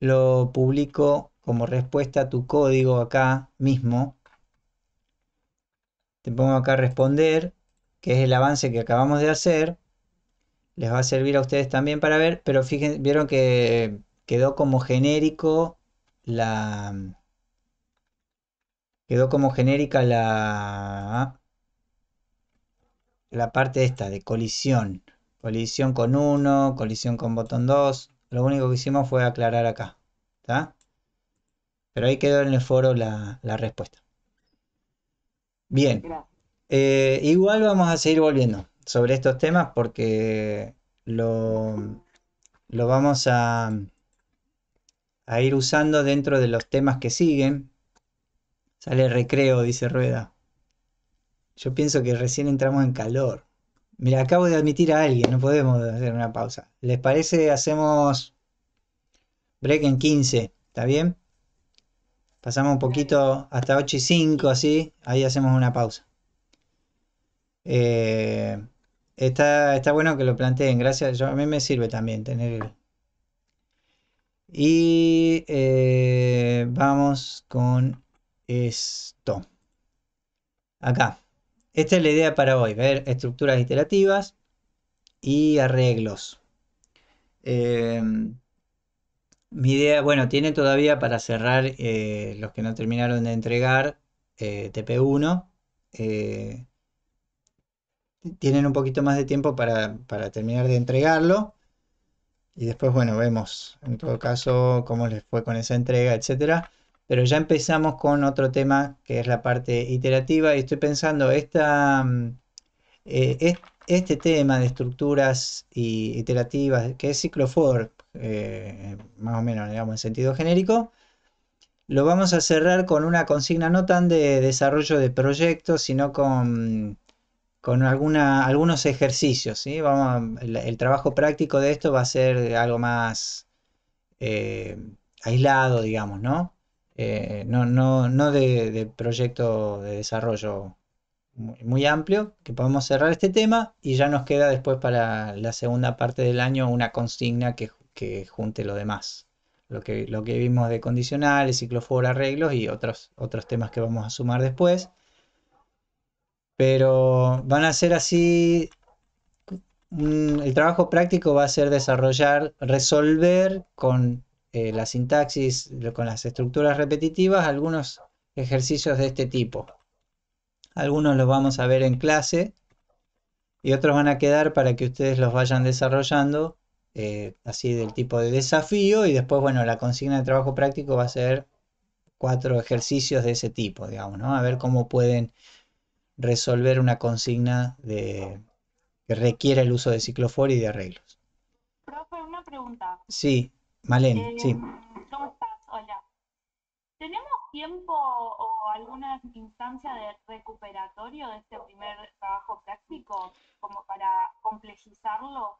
lo publico como respuesta a tu código acá mismo te pongo acá responder, que es el avance que acabamos de hacer. Les va a servir a ustedes también para ver, pero fíjense, vieron que quedó como genérico la... Quedó como genérica la... La parte esta de colisión. Colisión con 1, colisión con botón 2. Lo único que hicimos fue aclarar acá. Pero ahí quedó en el foro la, la respuesta. Bien. Eh, igual vamos a seguir volviendo sobre estos temas porque lo, vamos a, a ir usando dentro de los temas que siguen. Sale recreo, dice Rueda. Yo pienso que recién entramos en calor. Mira, acabo de admitir a alguien, no podemos hacer una pausa. ¿Les parece? Hacemos break en 15, ¿está bien? Pasamos un poquito hasta 8 y 5, así. Ahí hacemos una pausa. Eh, está, está bueno que lo planteen, gracias. Yo, a mí me sirve también tener. Y eh, vamos con esto. Acá. Esta es la idea para hoy, ver estructuras iterativas y arreglos. Eh, mi idea, bueno, tiene todavía para cerrar eh, los que no terminaron de entregar eh, TP1. Eh, tienen un poquito más de tiempo para, terminar de entregarlo. Y después, bueno, vemos en todo caso cómo les fue con esa entrega, etcétera. Pero ya empezamos con otro tema que es la parte iterativa. Y estoy pensando, esta, este tema de estructuras y iterativas, que es ciclo for, eh, más o menos, digamos, en sentido genérico. Lo vamos a cerrar con una consigna no tan de desarrollo de proyectos, sino con, con alguna, algunos ejercicios. ¿sí? Vamos el, trabajo práctico de esto va a ser algo más eh, aislado, digamos, ¿no? Eh, no, no, no de, proyecto de desarrollo muy, muy, amplio, que podemos cerrar este tema y ya nos queda después para la segunda parte del año una consigna que que junte lo demás. Lo que, lo que vimos de condicionales, ciclofora, arreglos y otros, otros temas que vamos a sumar después. Pero van a ser así, el trabajo práctico va a ser desarrollar, resolver con eh, la sintaxis, con las estructuras repetitivas, algunos ejercicios de este tipo. Algunos los vamos a ver en clase y otros van a quedar para que ustedes los vayan desarrollando eh, así del tipo de desafío y después, bueno, la consigna de trabajo práctico va a ser cuatro ejercicios de ese tipo, digamos, ¿no? A ver cómo pueden resolver una consigna que requiera el uso de ciclofor y de arreglos. Profe, una pregunta. Sí, Malen, eh, sí. ¿Tenemos tiempo o alguna instancia de recuperatorio de este primer trabajo práctico como para complejizarlo?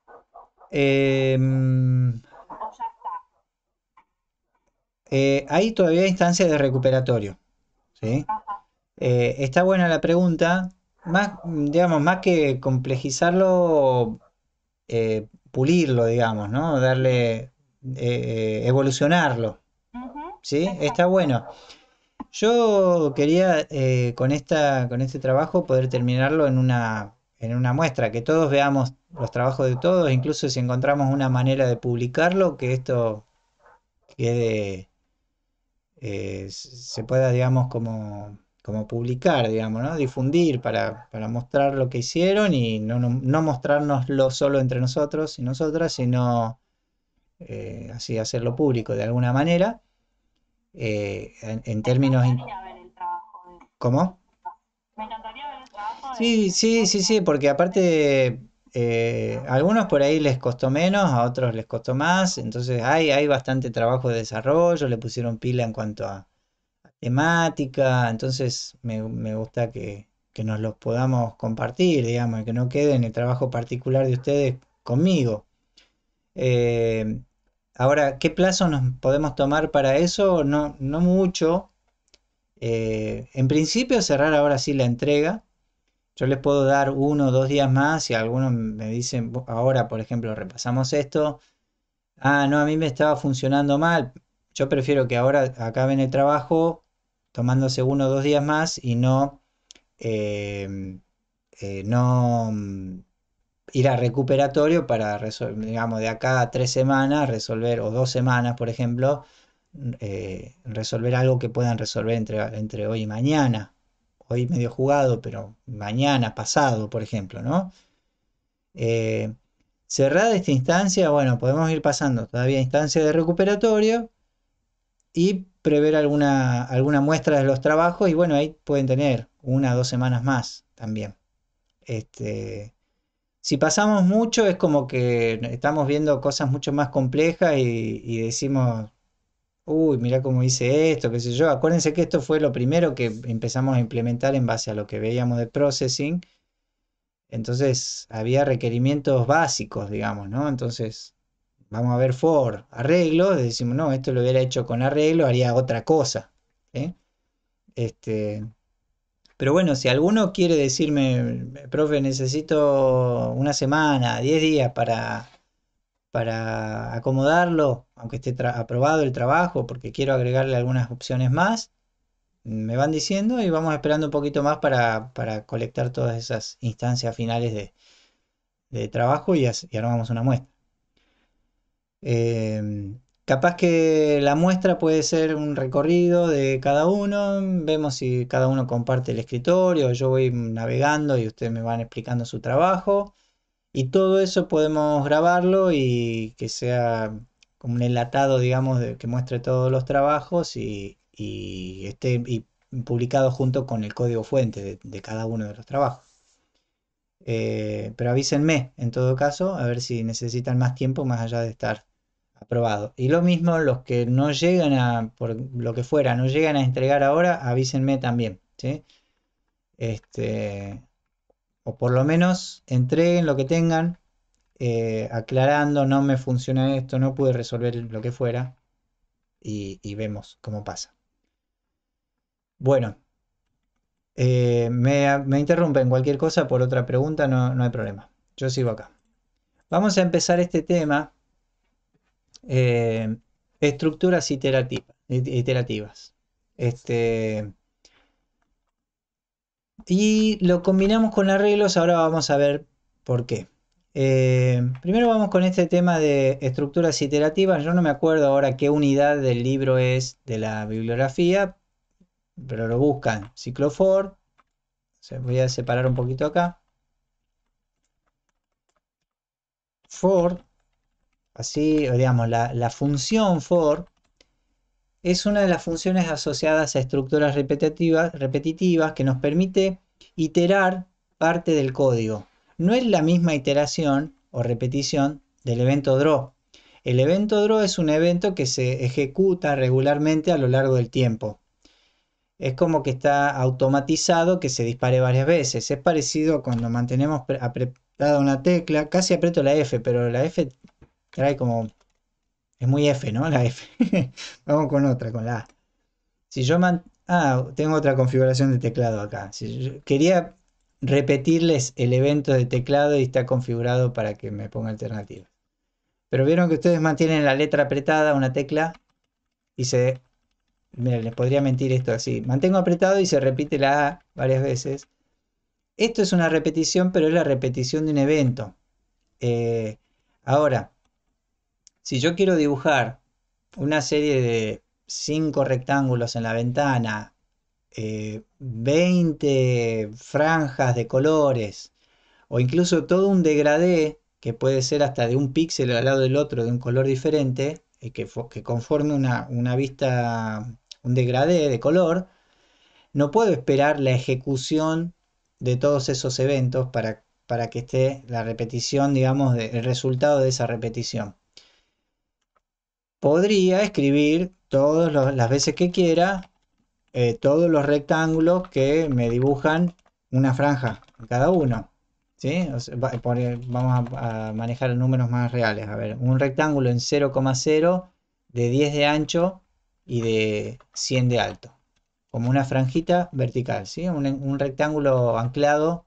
Em, ¿O ya está? Eh, hay todavía instancias de recuperatorio. Eh, está buena la pregunta. Más, digamos, más que complejizarlo, eh, pulirlo, digamos, ¿no? Darle, evolucionarlo. ¿sí? Está bueno. Yo quería eh, con, este trabajo poder terminarlo en una, muestra, que todos veamos los trabajos de todos, incluso si encontramos una manera de publicarlo, que esto quede, eh, se pueda, digamos, como, publicar, digamos, ¿no? difundir para, mostrar lo que hicieron y no, no, solo entre nosotros y nosotras, sino eh, así hacerlo público de alguna manera. Eh, en, términos... Me ¿Cómo? Me encantaría el trabajo. Sí, sí, sí, sí, porque aparte... a eh, algunos por ahí les costó menos, a otros les costó más, entonces hay, hay bastante trabajo de desarrollo, le pusieron pila en cuanto a, temática, entonces me, gusta que, nos los podamos compartir, digamos, y que no quede en el trabajo particular de ustedes conmigo. Eh, Ahora, ¿qué plazo nos podemos tomar para eso? No, no mucho. Eh, en principio, cerrar ahora sí la entrega. Yo les puedo dar uno o dos días más. Si algunos me dicen, ahora, por ejemplo, repasamos esto. Ah, no, a mí me estaba funcionando mal. Yo prefiero que ahora acaben el trabajo tomándose uno o dos días más y no, eh, eh, no mm, ir a recuperatorio para, resolver, digamos, de acá a tres semanas resolver, o dos semanas, por ejemplo, eh, resolver algo que puedan resolver entre, entre hoy y mañana. Hoy medio jugado, pero mañana, pasado, por ejemplo, ¿no? Cerrar eh, cerrada esta instancia, bueno, podemos ir pasando todavía a instancia de recuperatorio y prever alguna, alguna muestra de los trabajos y bueno, ahí pueden tener una o dos semanas más también. Este, si pasamos mucho es como que estamos viendo cosas mucho más complejas y, decimos, uy, mira cómo hice esto, qué sé yo. Acuérdense que esto fue lo primero que empezamos a implementar en base a lo que veíamos de processing. Entonces había requerimientos básicos, digamos, ¿no? Entonces vamos a ver for arreglo decimos, no, esto lo hubiera hecho con arreglo, haría otra cosa. ¿eh? Este, pero bueno, si alguno quiere decirme, profe, necesito una semana, 10 días para, para acomodarlo, aunque esté aprobado el trabajo, porque quiero agregarle algunas opciones más, me van diciendo y vamos esperando un poquito más para, colectar todas esas instancias finales de, trabajo y, y, armamos una muestra. Eh, Capaz que la muestra puede ser un recorrido de cada uno, vemos si cada uno comparte el escritorio, yo voy navegando y ustedes me van explicando su trabajo. Y todo eso podemos grabarlo y que sea como un enlatado, digamos, de, que muestre todos los trabajos y, esté publicado junto con el código fuente de, cada uno de los trabajos. Eh, pero avísenme, en todo caso, a ver si necesitan más tiempo más allá de estar aprobado. Y lo mismo, los que no llegan a, por lo que fuera, no llegan a entregar ahora, avísenme también, Este, o por lo menos entreguen lo que tengan, eh, aclarando, no me funciona esto, no pude resolver lo que fuera, y, vemos cómo pasa. Bueno, eh, me, me, interrumpen cualquier cosa por otra pregunta, no, no hay problema. Yo sigo acá. Vamos a empezar este tema eh, estructuras iterativas. Este, y lo combinamos con arreglos, ahora vamos a ver por qué. Eh, primero vamos con este tema de estructuras iterativas. Yo no me acuerdo ahora qué unidad del libro es de la bibliografía, pero lo buscan. Ciclo Ciclofor. voy a separar un poquito acá. For así, digamos, la, función for es una de las funciones asociadas a estructuras repetitivas, repetitivas que nos permite iterar parte del código. No es la misma iteración o repetición del evento draw. El evento draw es un evento que se ejecuta regularmente a lo largo del tiempo. Es como que está automatizado que se dispare varias veces. Es parecido cuando mantenemos apretada una tecla. Casi aprieto la F, pero la F Trae como... Es muy F, ¿no? La F. Vamos con otra, con la A. Si yo Ah, tengo otra configuración de teclado acá. Quería repetirles el evento de teclado y está configurado para que me ponga alternativa. Pero vieron que ustedes mantienen la letra apretada, una tecla, y se... Miren, les podría mentir esto así. Mantengo apretado y se repite la A varias veces. Esto es una repetición, pero es la repetición de un evento. Eh, ahora, si yo quiero dibujar una serie de cinco rectángulos en la ventana, 20 eh, franjas de colores, o incluso todo un degradé que puede ser hasta de un píxel al lado del otro de un color diferente, eh, que, que, conforme una, vista, un degradé de color, no puedo esperar la ejecución de todos esos eventos para, para que esté la repetición, digamos, el resultado de esa repetición podría escribir todas las veces que quiera eh, todos los rectángulos que me dibujan una franja en cada uno. Eh, vamos a, manejar números más reales. A ver, un rectángulo en 0,0 de 10 de ancho y de 100 de alto. Como una franjita vertical. ¿sí? un rectángulo anclado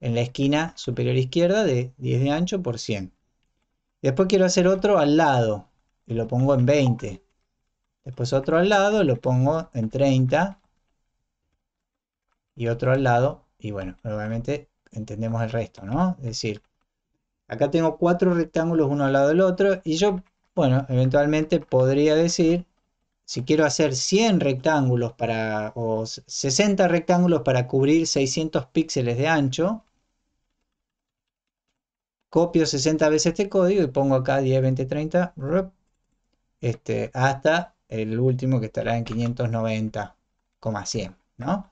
en la esquina superior izquierda de 10 de ancho por 100. Después quiero hacer otro al lado y lo pongo en 20. Después otro al lado, lo pongo en 30. Y otro al lado. Y bueno, obviamente entendemos el resto, ¿no? Es decir, acá tengo cuatro rectángulos uno al lado del otro. Y yo, bueno, eventualmente podría decir, si quiero hacer 100 rectángulos para, o 60 rectángulos para cubrir 600 píxeles de ancho, copio 60 veces este código y pongo acá 10, 20, 30, este, hasta el último que estará en 590,100, ¿no?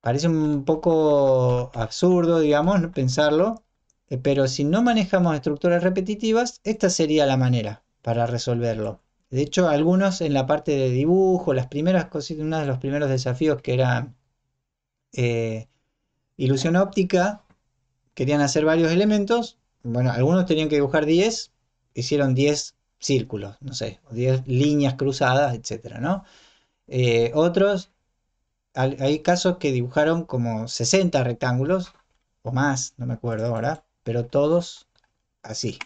Parece un poco absurdo, digamos, pensarlo, eh, pero si no manejamos estructuras repetitivas, esta sería la manera para resolverlo. De hecho, algunos en la parte de dibujo, las primeras cosas, uno de los primeros desafíos que era eh, ilusión óptica, querían hacer varios elementos. Bueno, algunos tenían que dibujar 10, hicieron 10 círculos, no sé, 10 líneas cruzadas, etcétera, ¿no? Eh, otros, hay casos que dibujaron como 60 rectángulos o más, no me acuerdo ahora, pero todos así.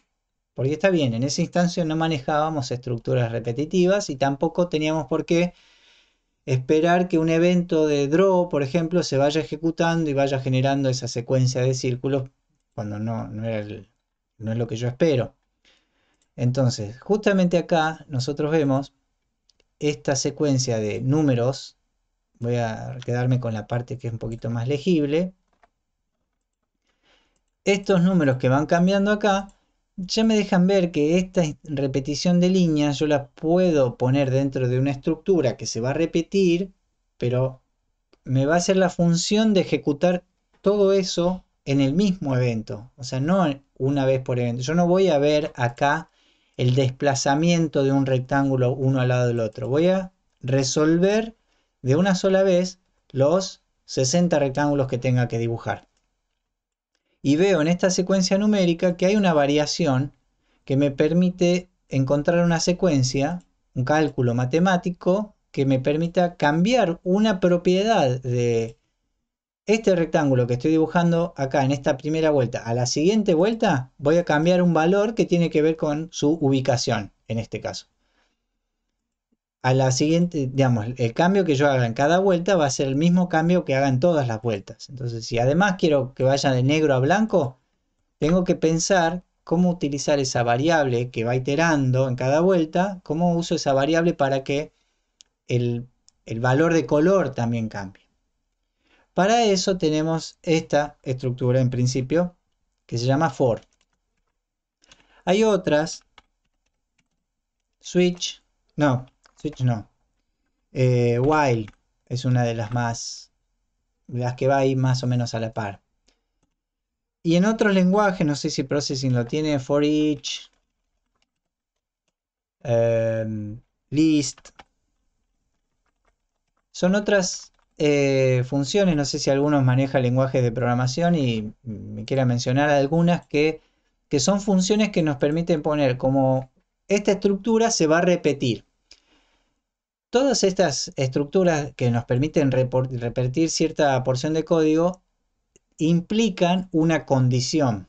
Porque está bien, en esa instancia no manejábamos estructuras repetitivas y tampoco teníamos por qué esperar que un evento de draw, por ejemplo, se vaya ejecutando y vaya generando esa secuencia de círculos cuando no, no, no es lo que yo espero. Entonces, justamente acá nosotros vemos esta secuencia de números. Voy a quedarme con la parte que es un poquito más legible. Estos números que van cambiando acá ya me dejan ver que esta repetición de líneas yo la puedo poner dentro de una estructura que se va a repetir, pero me va a hacer la función de ejecutar todo eso en el mismo evento, o sea, no una vez por evento. Yo no voy a ver acá el desplazamiento de un rectángulo uno al lado del otro. Voy a resolver de una sola vez los 60 rectángulos que tenga que dibujar. Y veo en esta secuencia numérica que hay una variación que me permite encontrar una secuencia, un cálculo matemático, que me permita cambiar una propiedad de este rectángulo que estoy dibujando acá en esta primera vuelta a la siguiente vuelta, voy a cambiar un valor que tiene que ver con su ubicación, en este caso. A la siguiente, digamos, el cambio que yo haga en cada vuelta va a ser el mismo cambio que haga en todas las vueltas. Entonces, si además quiero que vaya de negro a blanco, tengo que pensar cómo utilizar esa variable que va iterando en cada vuelta, cómo uso esa variable para que el, el valor de color también cambie. Para eso tenemos esta estructura en principio que se llama for. Hay otras, switch, no, switch no, eh, while es una de las más, las que va ahí más o menos a la par. Y en otros lenguajes, no sé si Processing lo tiene, for each, em, list, son otras eh, funciones. No sé si algunos manejan lenguajes de programación y me quiera mencionar algunas que, son funciones que nos permiten poner como esta estructura se va a repetir. Todas estas estructuras que nos permiten repetir cierta porción de código implican una condición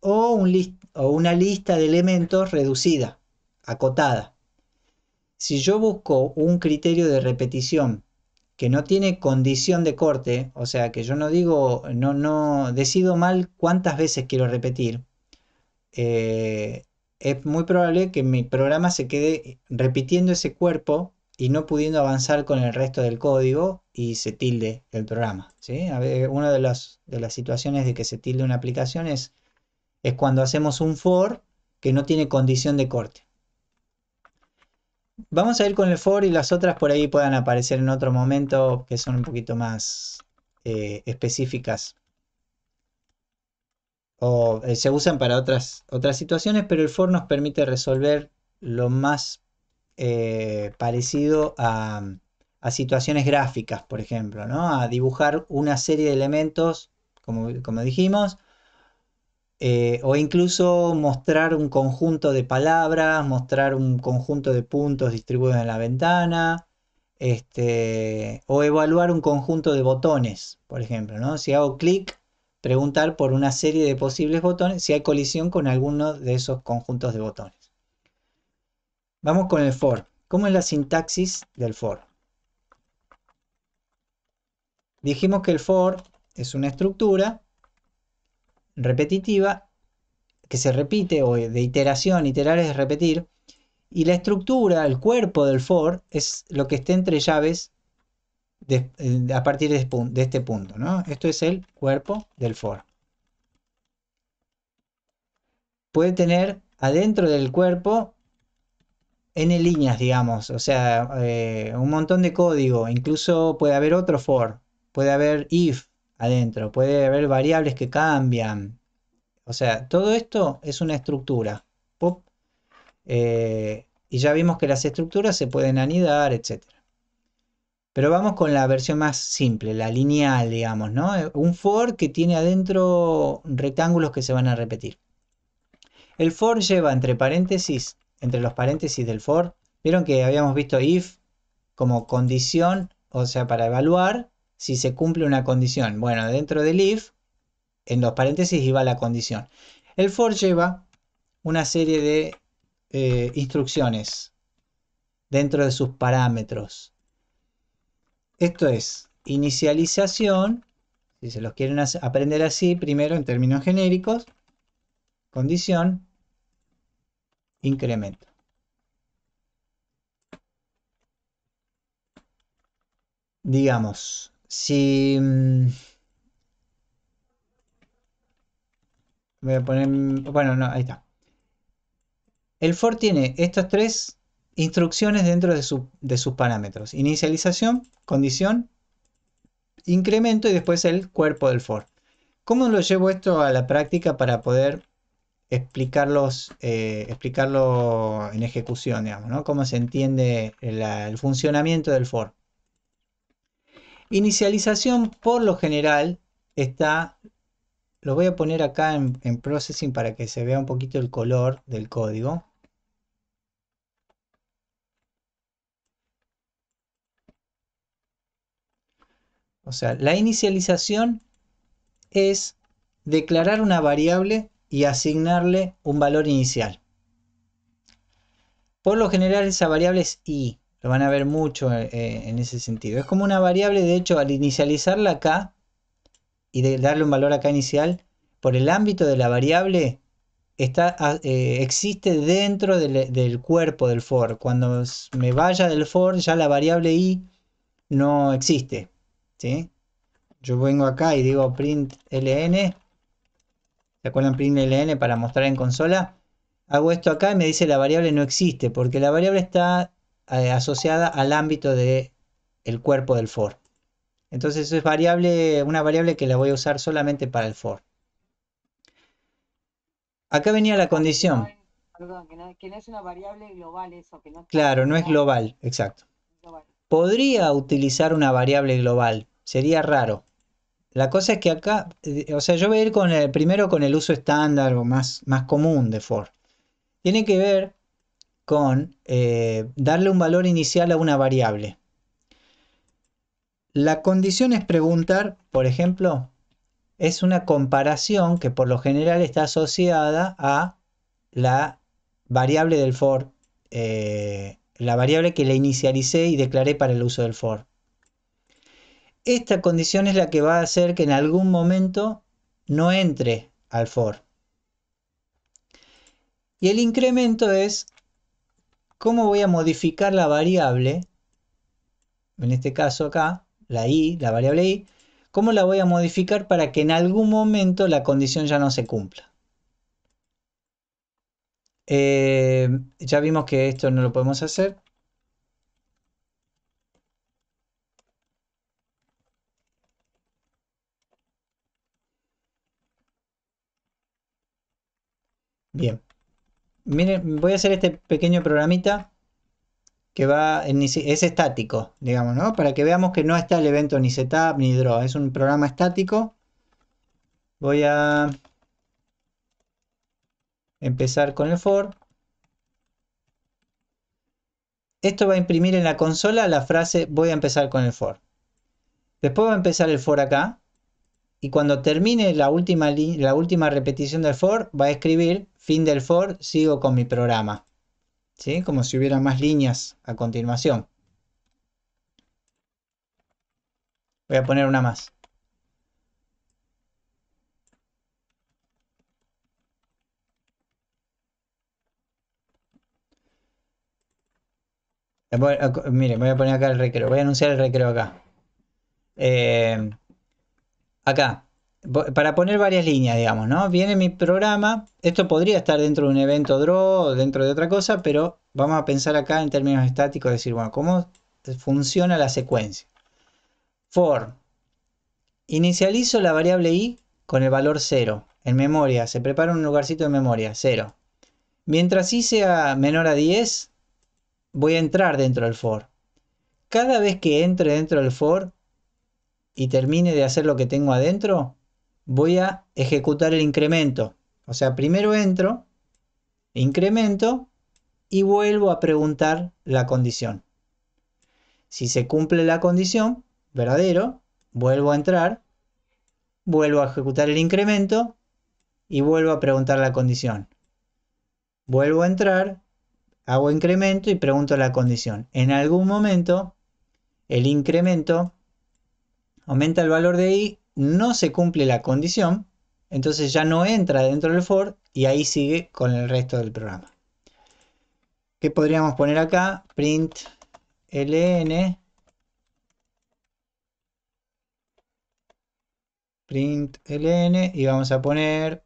o, un o una lista de elementos reducida, acotada. Si yo busco un criterio de repetición que no tiene condición de corte, o sea, que yo no digo, no, no, decido mal cuántas veces quiero repetir, eh, es muy probable que mi programa se quede repitiendo ese cuerpo y no pudiendo avanzar con el resto del código y se tilde el programa. una de las, de las situaciones de que se tilde una aplicación es, es cuando hacemos un for que no tiene condición de corte. Vamos a ir con el for y las otras por ahí puedan aparecer en otro momento que son un poquito más eh, específicas. O eh, se usan para otras, otras situaciones, pero el for nos permite resolver lo más eh, parecido a, situaciones gráficas, por ejemplo, A dibujar una serie de elementos, como dijimos, eh, o incluso mostrar un conjunto de palabras, mostrar un conjunto de puntos distribuidos en la ventana, este, o evaluar un conjunto de botones, por ejemplo. ¿no? Si hago clic, preguntar por una serie de posibles botones si hay colisión con alguno de esos conjuntos de botones. Vamos con el for. ¿Cómo es la sintaxis del for? Dijimos que el for es una estructura repetitiva, que se repite, o de iteración, iterar es repetir, y la estructura, el cuerpo del for es lo que esté entre llaves eh, a partir de, este punto. ¿no? Esto es el cuerpo del for. Puede tener adentro del cuerpo n líneas, digamos, o sea, eh, un montón de código. Incluso puede haber otro for, puede haber if, adentro, puede haber variables que cambian. O sea, todo esto es una estructura. Pop. Eh, y ya vimos que las estructuras se pueden anidar, etc. Pero vamos con la versión más simple, la lineal, digamos, ¿no? Eh, un for que tiene adentro rectángulos que se van a repetir. El for lleva entre paréntesis, entre los paréntesis del for, vieron que habíamos visto if como condición, o sea, para evaluar, si se cumple una condición. Bueno, dentro del if, en los paréntesis iba la condición. El for lleva una serie de eh, instrucciones dentro de sus parámetros. Esto es inicialización, si se los quieren aprender así, primero en términos genéricos, condición, incremento. Digamos, si... Mm, voy a poner... Bueno, no, ahí está. El for tiene estas tres instrucciones dentro de, sus parámetros. Inicialización, condición, incremento y después el cuerpo del for. ¿Cómo lo llevo esto a la práctica para poder explicarlos, eh, explicarlo en ejecución, digamos, ¿no? Cómo se entiende el funcionamiento del for. Inicialización por lo general está, lo voy a poner acá en, Processing para que se vea un poquito el color del código. O sea, la inicialización es declarar una variable y asignarle un valor inicial. Por lo general esa variable es i. Lo van a ver mucho eh, eh, en ese sentido. Es como una variable, de hecho, al inicializarla acá y darle un valor acá inicial, por el ámbito de la variable, está, ah, eh, existe dentro del, cuerpo del for. Cuando me vaya del for, ya la variable i no existe. ¿sí? Yo vengo acá y digo print ln. ¿Se acuerdan print ln para mostrar en consola? Hago esto acá y me dice la variable no existe, porque la variable está eh, asociada al ámbito del el cuerpo del for. Entonces es variable, una variable que la voy a usar solamente para el for. Acá venía la condición. que no, es una variable global eso. claro, no es global, exacto. Podría utilizar una variable global, sería raro. La cosa es que acá, eh, o sea, yo voy a ir con el, primero con el uso estándar o más, más común de for. Tiene que ver con eh, darle un valor inicial a una variable. La condición es preguntar, por ejemplo, es una comparación que por lo general está asociada a la variable del for, eh, la variable que le inicialicé y declaré para el uso del for. Esta condición es la que va a hacer que en algún momento no entre al for. Y el incremento es ¿Cómo voy a modificar la variable? En este caso acá, la i, la variable i. ¿Cómo la voy a modificar para que en algún momento la condición ya no se cumpla? Eh, ya vimos que esto no lo podemos hacer. Bien. Miren, voy a hacer este pequeño programita que va en, es estático, digamos, ¿no? Para que veamos que no está el evento ni setup ni draw, es un programa estático. Voy a empezar con el for. Esto va a imprimir en la consola la frase voy a empezar con el for. Después va a empezar el for acá y cuando termine la última, la última repetición del for va a escribir fin del for, sigo con mi programa. ¿Sí? Como si hubiera más líneas a continuación. Voy a poner una más. Mire, voy a poner acá el recreo. Voy a anunciar el recreo acá. Eh, acá, para poner varias líneas, digamos, ¿no? Viene mi programa, esto podría estar dentro de un evento draw dentro de otra cosa, pero vamos a pensar acá en términos estáticos, decir, bueno, ¿cómo funciona la secuencia? For, inicializo la variable i con el valor 0, en memoria, se prepara un lugarcito de memoria, 0. Mientras i sea menor a 10, voy a entrar dentro del for. Cada vez que entre dentro del for, y termine de hacer lo que tengo adentro, voy a ejecutar el incremento. O sea, primero entro, incremento y vuelvo a preguntar la condición. Si se cumple la condición, verdadero, vuelvo a entrar, vuelvo a ejecutar el incremento y vuelvo a preguntar la condición. Vuelvo a entrar, hago incremento y pregunto la condición. En algún momento, el incremento aumenta el valor de i, no se cumple la condición, entonces ya no entra dentro del for y ahí sigue con el resto del programa. ¿Qué podríamos poner acá? Print ln print ln y vamos a poner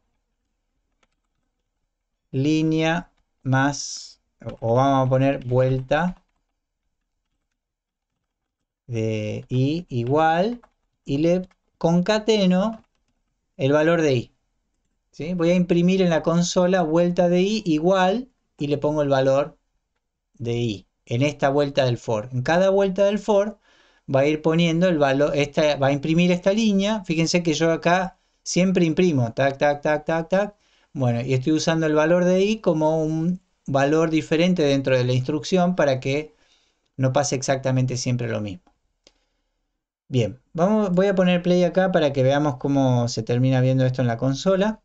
línea más o vamos a poner vuelta de i igual y le concateno el valor de i. Voy a imprimir en la consola vuelta de i igual y le pongo el valor de i en esta vuelta del for. En cada vuelta del for va a ir poniendo el valor, esta, va a imprimir esta línea. Fíjense que yo acá siempre imprimo, tac, tac, tac, tac, tac. Bueno, y estoy usando el valor de i como un valor diferente dentro de la instrucción para que no pase exactamente siempre lo mismo. Bien, vamos, voy a poner play acá para que veamos cómo se termina viendo esto en la consola.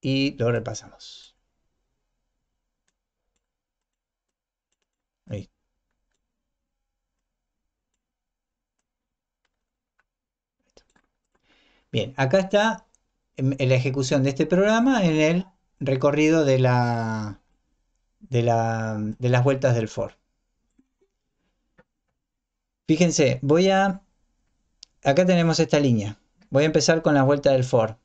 Y lo repasamos. Bien, acá está em, la ejecución de este programa en el recorrido de, la, de, de las vueltas del for. Fíjense, voy a... Acá tenemos esta línea. Voy a empezar con la vuelta del for.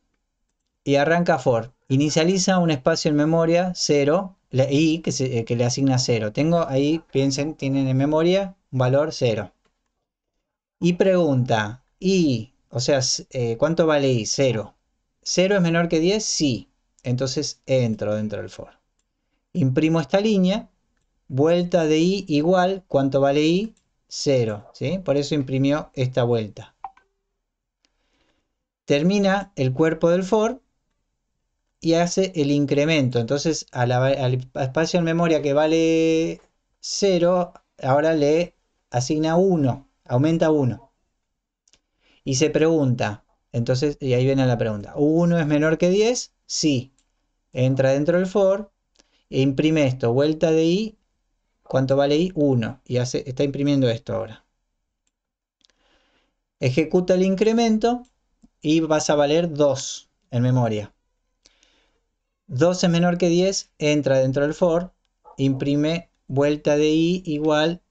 Y arranca for. Inicializa un espacio en memoria 0, i eh, que, le asigna 0. Tengo ahí, piensen, tienen en memoria un valor 0. Y pregunta, i, o sea, eh, ¿cuánto vale i? 0. ¿0 es menor que 10? Sí. Entonces entro dentro del for. Imprimo esta línea. Vuelta de i igual, ¿cuánto vale i? 0. ¿sí? Por eso imprimió esta vuelta. Termina el cuerpo del for y hace el incremento. Entonces al espacio en memoria que vale 0, ahora le asigna 1, aumenta 1. Y se pregunta, entonces, y ahí viene la pregunta, ¿1 es menor que 10? Sí. Entra dentro del for e imprime esto, vuelta de i ¿Cuánto vale i? 1. Y hace, está imprimiendo esto ahora. Ejecuta el incremento y vas a valer 2 en memoria. 2 es menor que 10, entra dentro del for, imprime vuelta de i igual,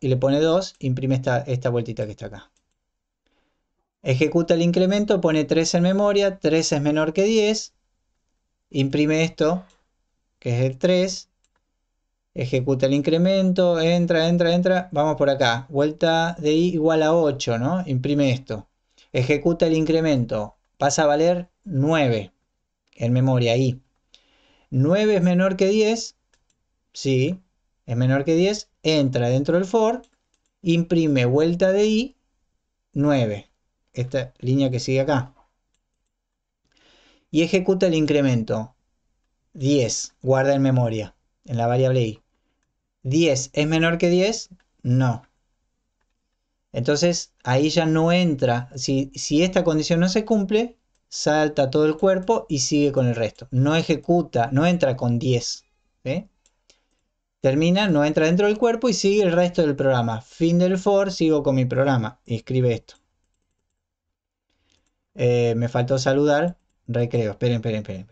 y le pone 2, imprime esta, esta vueltita que está acá. Ejecuta el incremento, pone 3 en memoria, 3 es menor que 10, imprime esto, que es el 3, ejecuta el incremento, entra, entra, entra, vamos por acá, vuelta de i igual a 8, ¿no? Imprime esto, ejecuta el incremento, pasa a valer 9 en memoria i. 9 es menor que 10, sí, es menor que 10, entra dentro del for, imprime vuelta de i, 9, esta línea que sigue acá. Y ejecuta el incremento, 10, guarda en memoria, en la variable i. 10 es menor que 10, no. Entonces ahí ya no entra, si, si esta condición no se cumple, salta todo el cuerpo y sigue con el resto. No ejecuta, no entra con 10. Termina, no entra dentro del cuerpo y sigue el resto del programa. Fin del for, sigo con mi programa. Y escribe esto. Eh, me faltó saludar. Recreo. Esperen, esperen, esperen.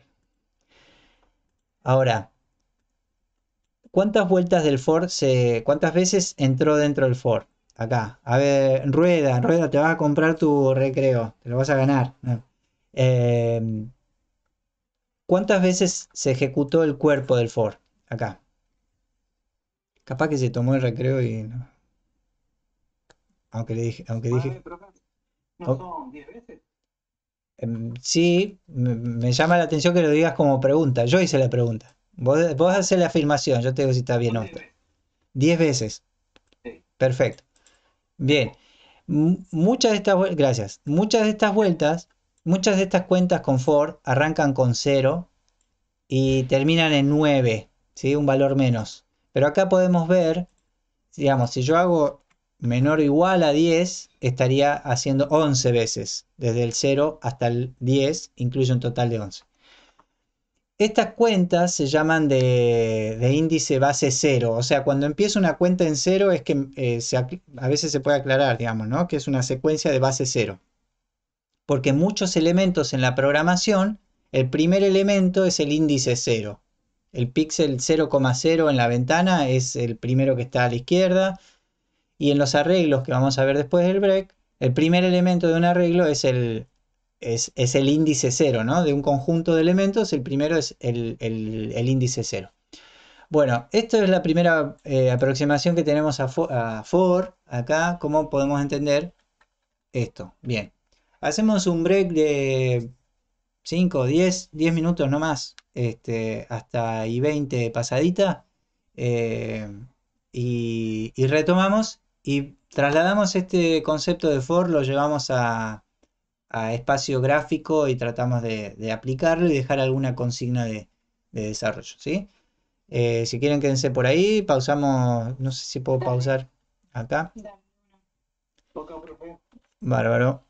Ahora, ¿Cuántas vueltas del Ford se. cuántas veces entró dentro del Ford? Acá. A ver, rueda, rueda, te vas a comprar tu recreo, te lo vas a ganar. Em, ¿Cuántas veces se ejecutó el cuerpo del Ford? Acá. Capaz que se tomó el recreo y. Aunque le dije. Aunque dije... Eh, ¿No 10 veces? Em, sí, me llama la atención que lo digas como pregunta. Yo hice la pregunta. Vos, haces la afirmación, yo te digo si está bien o veces. Perfecto. Bien. muchas de estas gracias. Muchas de estas vueltas, muchas de estas cuentas con Ford arrancan con 0 y terminan en 9, ¿sí? un valor menos. Pero acá podemos ver, digamos, si yo hago menor o igual a 10, estaría haciendo 11 veces, desde el 0 hasta el 10, incluye un total de 11. Estas cuentas se llaman de, de, índice base cero, o sea, cuando empieza una cuenta en cero es que eh, se, a veces se puede aclarar, digamos, que es una secuencia de base cero. Porque muchos elementos en la programación, el primer elemento es el índice 0. El píxel 0,0 en la ventana es el primero que está a la izquierda. Y en los arreglos que vamos a ver después del break, el primer elemento de un arreglo es el, es, el índice cero, ¿no? De un conjunto de elementos, el primero es el, índice cero. Bueno, esto es la primera eh, aproximación que tenemos a for, acá, cómo podemos entender esto. Bien, hacemos un break de 5, 10, 10 minutos no este, hasta y 20 pasadita, eh, y, y retomamos y trasladamos este concepto de for, lo llevamos a, a espacio gráfico y tratamos de, aplicarlo y dejar alguna consigna de, desarrollo, ¿sí? Eh, si quieren quédense por ahí, pausamos, no sé si puedo pausar acá. Bárbaro.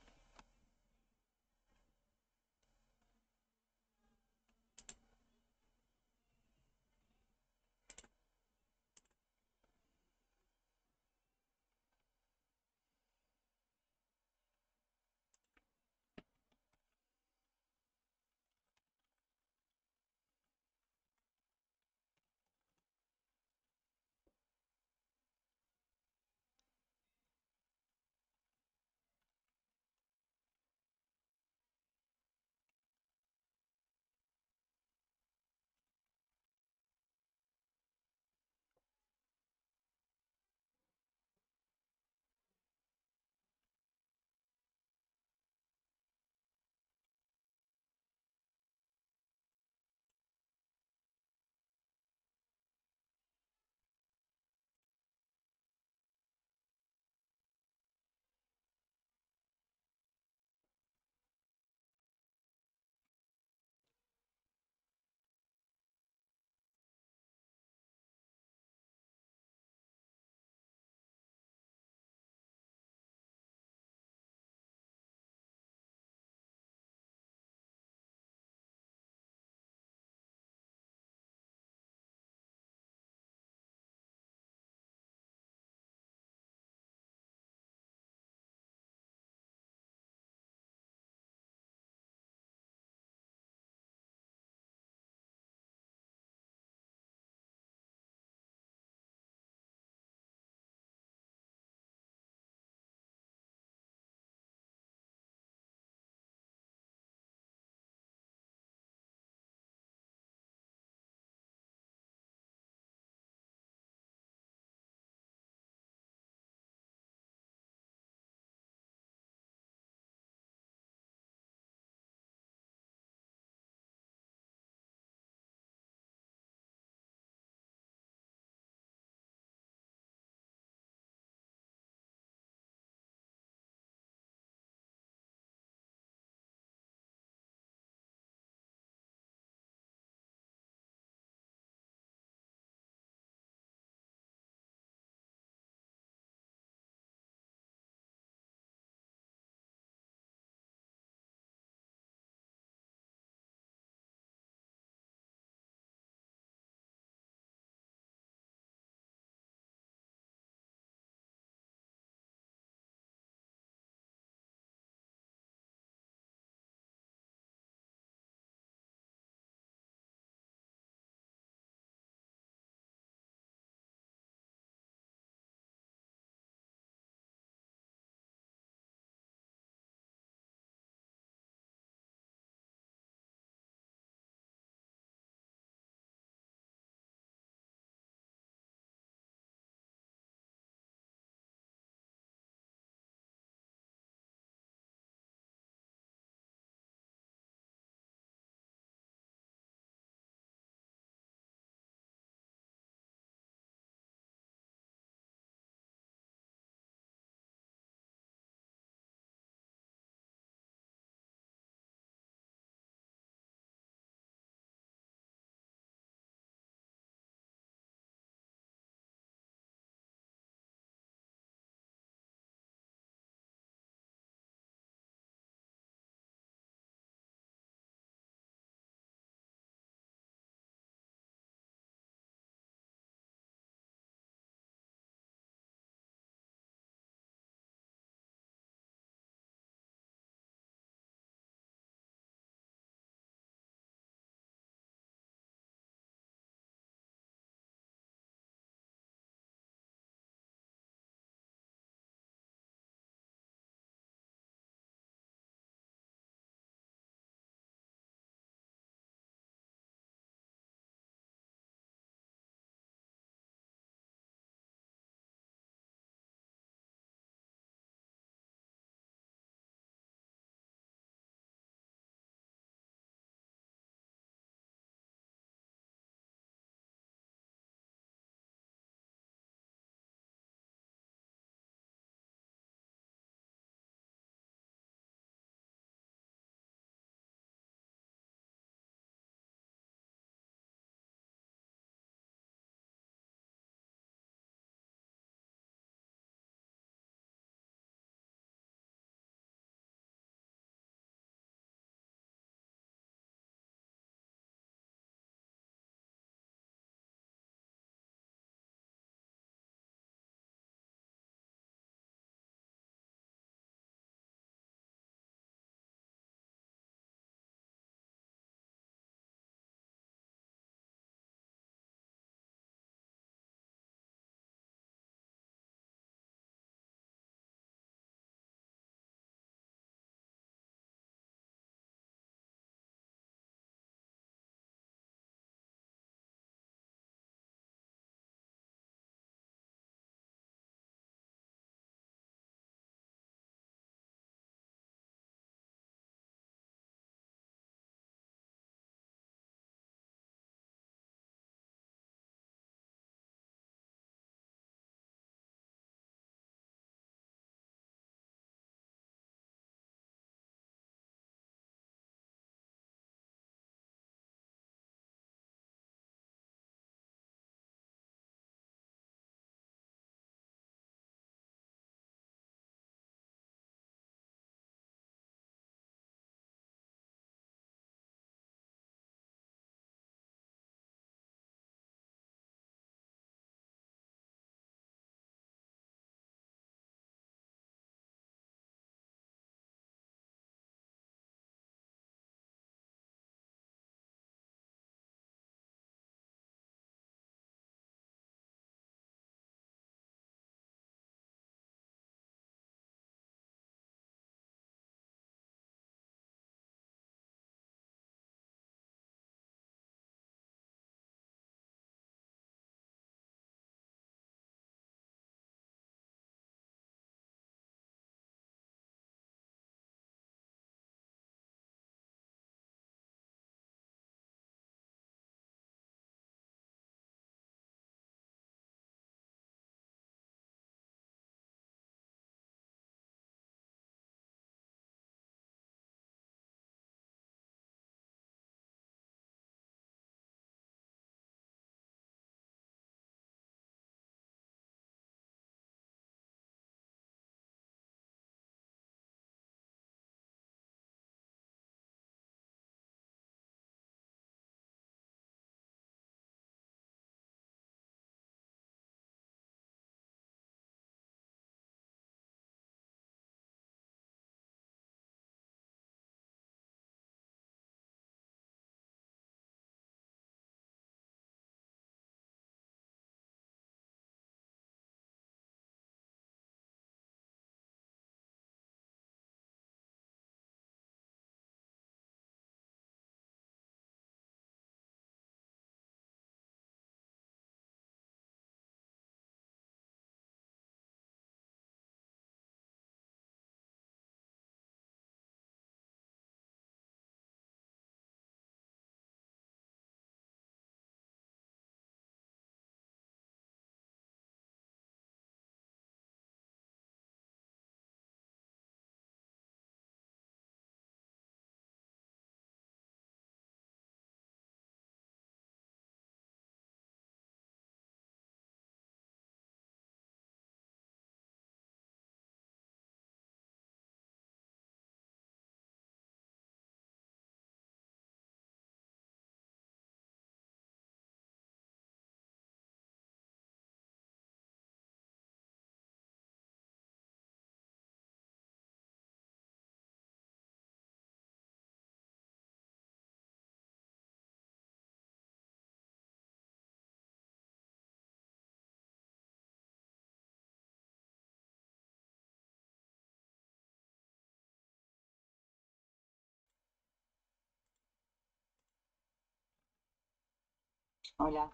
Hola.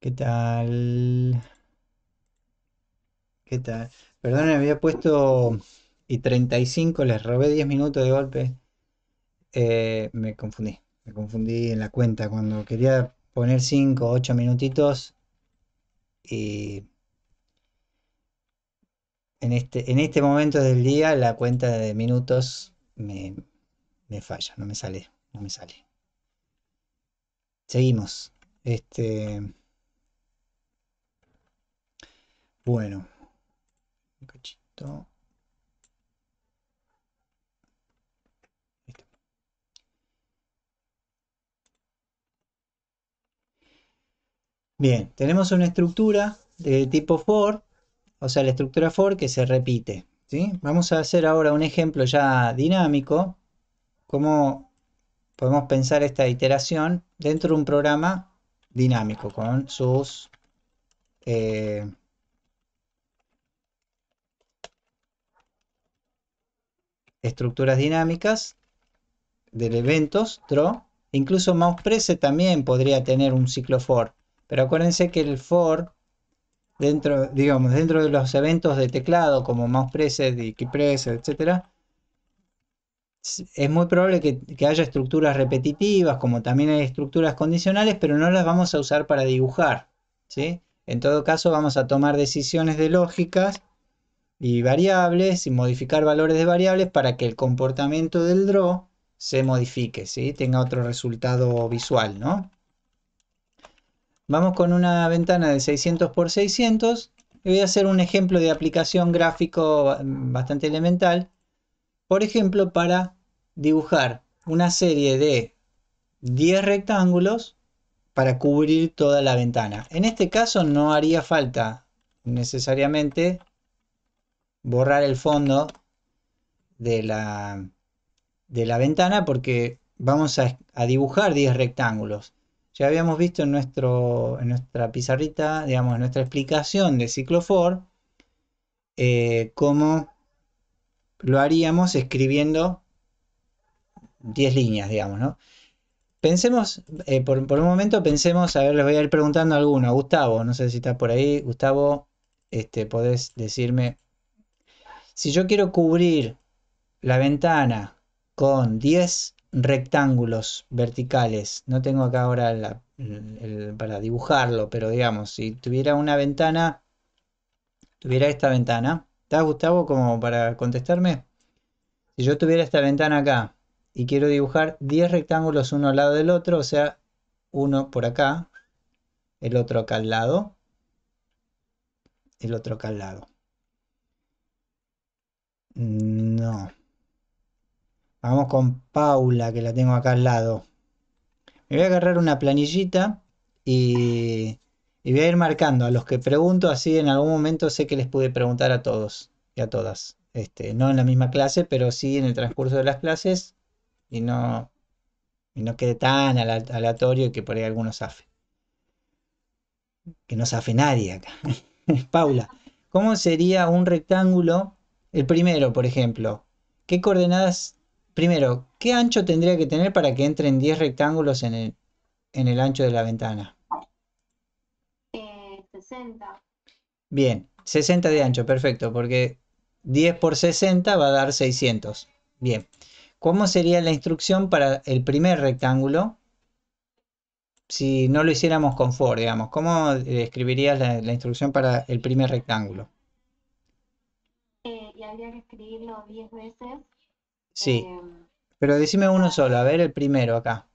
¿Qué tal? ¿Qué tal? Perdón, me había puesto y 35, les robé 10 minutos de golpe. Eh, me confundí, me confundí en la cuenta cuando quería poner 5 8 minutitos y en este, en este momento del día la cuenta de minutos me, me falla, no me sale, no me sale. Seguimos. Este. Bueno. cachito. Bien, tenemos una estructura de tipo for, o sea, la estructura for que se repite. ¿sí? Vamos a hacer ahora un ejemplo ya dinámico, cómo podemos pensar esta iteración dentro de un programa dinámico con sus eh, estructuras dinámicas de eventos, draw. Incluso press también podría tener un ciclo for. Pero acuérdense que el for, dentro, digamos, dentro de los eventos de teclado como mouse key press, etcétera es muy probable que, haya estructuras repetitivas, como también hay estructuras condicionales, pero no las vamos a usar para dibujar. ¿sí? En todo caso, vamos a tomar decisiones de lógicas y variables y modificar valores de variables para que el comportamiento del draw se modifique, ¿sí? tenga otro resultado visual. ¿no? Vamos con una ventana de 600 x 600. Voy a hacer un ejemplo de aplicación gráfico mm, bastante elemental por ejemplo, para dibujar una serie de 10 rectángulos para cubrir toda la ventana. En este caso no haría falta necesariamente borrar el fondo de la, de la ventana porque vamos a, dibujar 10 rectángulos. Ya habíamos visto en, nuestro, nuestra pizarrita, digamos, en nuestra explicación de ciclofor, eh, cómo lo haríamos escribiendo 10 líneas, digamos, ¿no? Pensemos, eh, por, un momento pensemos, a ver, les voy a ir preguntando a alguno. Gustavo, no sé si está por ahí. Gustavo, este, podés decirme, si yo quiero cubrir la ventana con 10 rectángulos verticales, no tengo acá ahora para dibujarlo, pero digamos, si tuviera una ventana, tuviera esta ventana, ¿Estás, Gustavo, como para contestarme? Si yo tuviera esta ventana acá y quiero dibujar 10 rectángulos uno al lado del otro, o sea, uno por acá, el otro acá al lado, el otro acá al lado. No. Vamos con Paula, que la tengo acá al lado. Me voy a agarrar una planillita y y voy a ir marcando a los que pregunto, así en algún momento sé que les pude preguntar a todos y a todas. Este, no en la misma clase, pero sí en el transcurso de las clases y no, y no quede tan aleatorio y que por ahí algunos zafe. Que no zafe nadie acá. Paula, ¿cómo sería un rectángulo? El primero, por ejemplo. ¿Qué coordenadas? Primero, ¿qué ancho tendría que tener para que entren 10 rectángulos en el ancho de la ventana? Bien, 60 de ancho, perfecto, porque 10 por 60 va a dar 600. Bien, ¿cómo sería la instrucción para el primer rectángulo? Si no lo hiciéramos con for, digamos, ¿cómo escribirías la, instrucción para el primer rectángulo? Eh, y habría que escribirlo 10 veces. Sí, eh, pero decime uno solo, a ver el primero acá.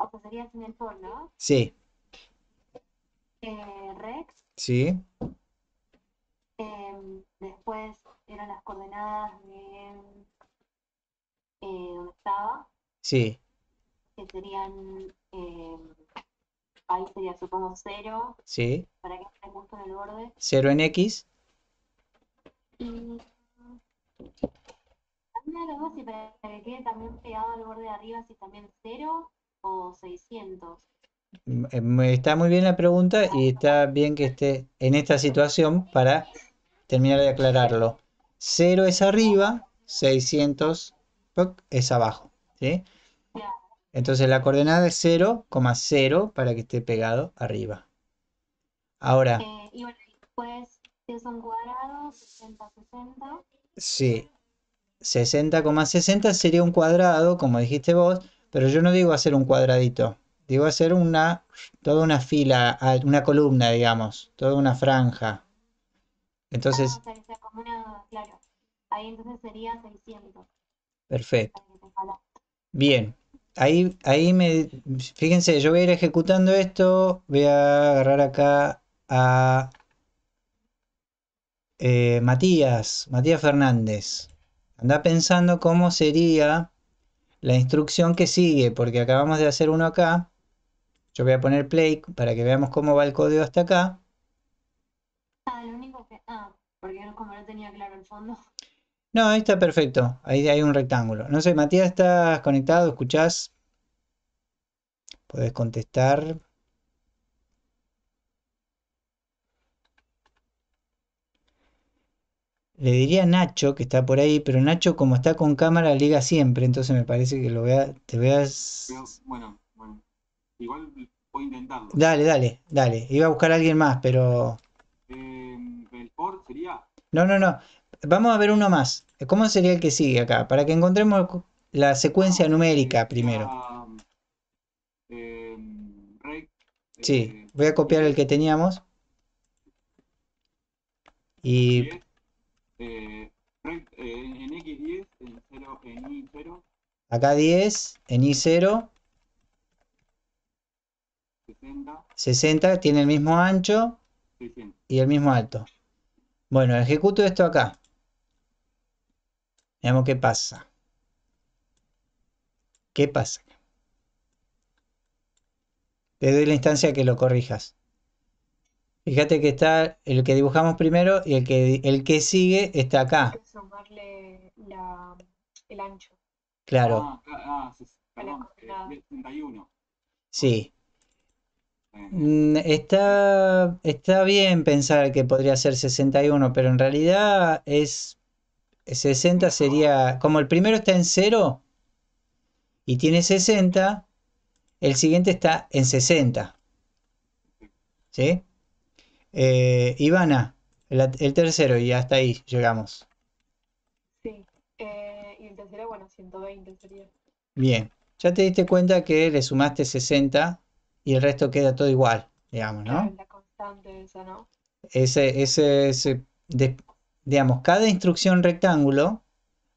O sea, sería sin el ¿no? Sí. Eh, Rex. Sí. Eh, después eran las coordenadas de eh, estaba. Sí. Que serían. Eh, ahí sería, supongo, cero. Sí. Para que esté justo en el borde. Cero en X. Y. las dos así, para que quede también pegado al borde de arriba, si también cero o 600? Mm, eh, está muy bien la pregunta y está bien que esté en esta situación para terminar de aclararlo. 0 es arriba, 600 es abajo. Entonces la coordenada es 0,0 para que esté pegado arriba. Ahora. Eh, y bueno, después es un cuadrado, 60, 60. Sí. 60,60 sería un cuadrado, como dijiste vos, pero yo no digo hacer un cuadradito, digo hacer una, toda una fila, una columna, digamos, toda una franja. Entonces... Ah, ahí entonces sería 600. Perfecto. Bien, ahí, ahí me, fíjense, yo voy a ir ejecutando esto, voy a agarrar acá a eh, Matías, Matías Fernández. Anda pensando cómo sería la instrucción que sigue, porque acabamos de hacer uno acá. Yo voy a poner play para que veamos cómo va el código hasta acá. Ah, lo único que... Ah, porque como no tenía claro el fondo. No, ahí está perfecto. Ahí hay un rectángulo. No sé, Matías, ¿estás conectado? ¿Escuchás? puedes contestar. Le diría a Nacho, que está por ahí, pero Nacho, como está con cámara, liga siempre, entonces me parece que lo vea, te veas. Bueno, bueno. Igual voy intentando. Dale, dale, dale. Iba a buscar a alguien más, pero. Em, sería? No, no, no. Vamos a ver uno más. ¿Cómo sería el que sigue acá? Para que encontremos la secuencia ah, numérica primero. Ah, em, sí, eh, voy a copiar el que teníamos. Y en X10, en, 0, en 0 Acá 10, en i 0 60. 60, tiene el mismo ancho y el mismo alto. Bueno, ejecuto esto acá. Veamos qué pasa. ¿Qué pasa? Te doy la instancia que lo corrijas. Fíjate que está el que dibujamos primero y el que, el que sigue está acá. sumarle el ancho. Claro. Ah, ah sí, Sí. Eh, mm, está, está bien pensar que podría ser 61, pero en realidad es 60 sería, como el primero está en 0 y tiene 60, el siguiente está en 60. ¿Sí? Eh, Ivana, el, tercero, y hasta ahí llegamos. Sí, eh, y el tercero, bueno, 120 sería. Bien, ya te diste cuenta que le sumaste 60 y el resto queda todo igual, digamos, ¿no? La constante esa, ¿no? Ese, ese, ese digamos, cada instrucción rectángulo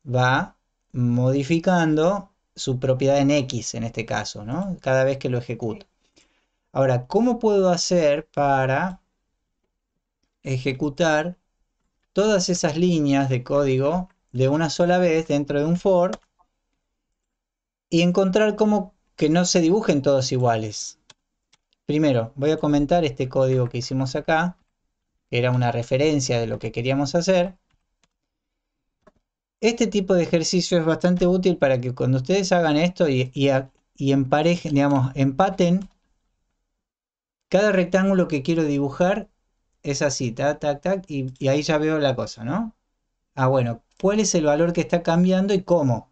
va modificando su propiedad en X en este caso, ¿no? Cada vez que lo ejecuto. Ahora, ¿cómo puedo hacer para ejecutar todas esas líneas de código de una sola vez dentro de un for y encontrar cómo que no se dibujen todos iguales. Primero, voy a comentar este código que hicimos acá, que era una referencia de lo que queríamos hacer. Este tipo de ejercicio es bastante útil para que cuando ustedes hagan esto y, y, emparejen, digamos, empaten cada rectángulo que quiero dibujar es así, tac, tac, tac, y, ahí ya veo la cosa, ¿no? Ah, bueno, ¿cuál es el valor que está cambiando y cómo?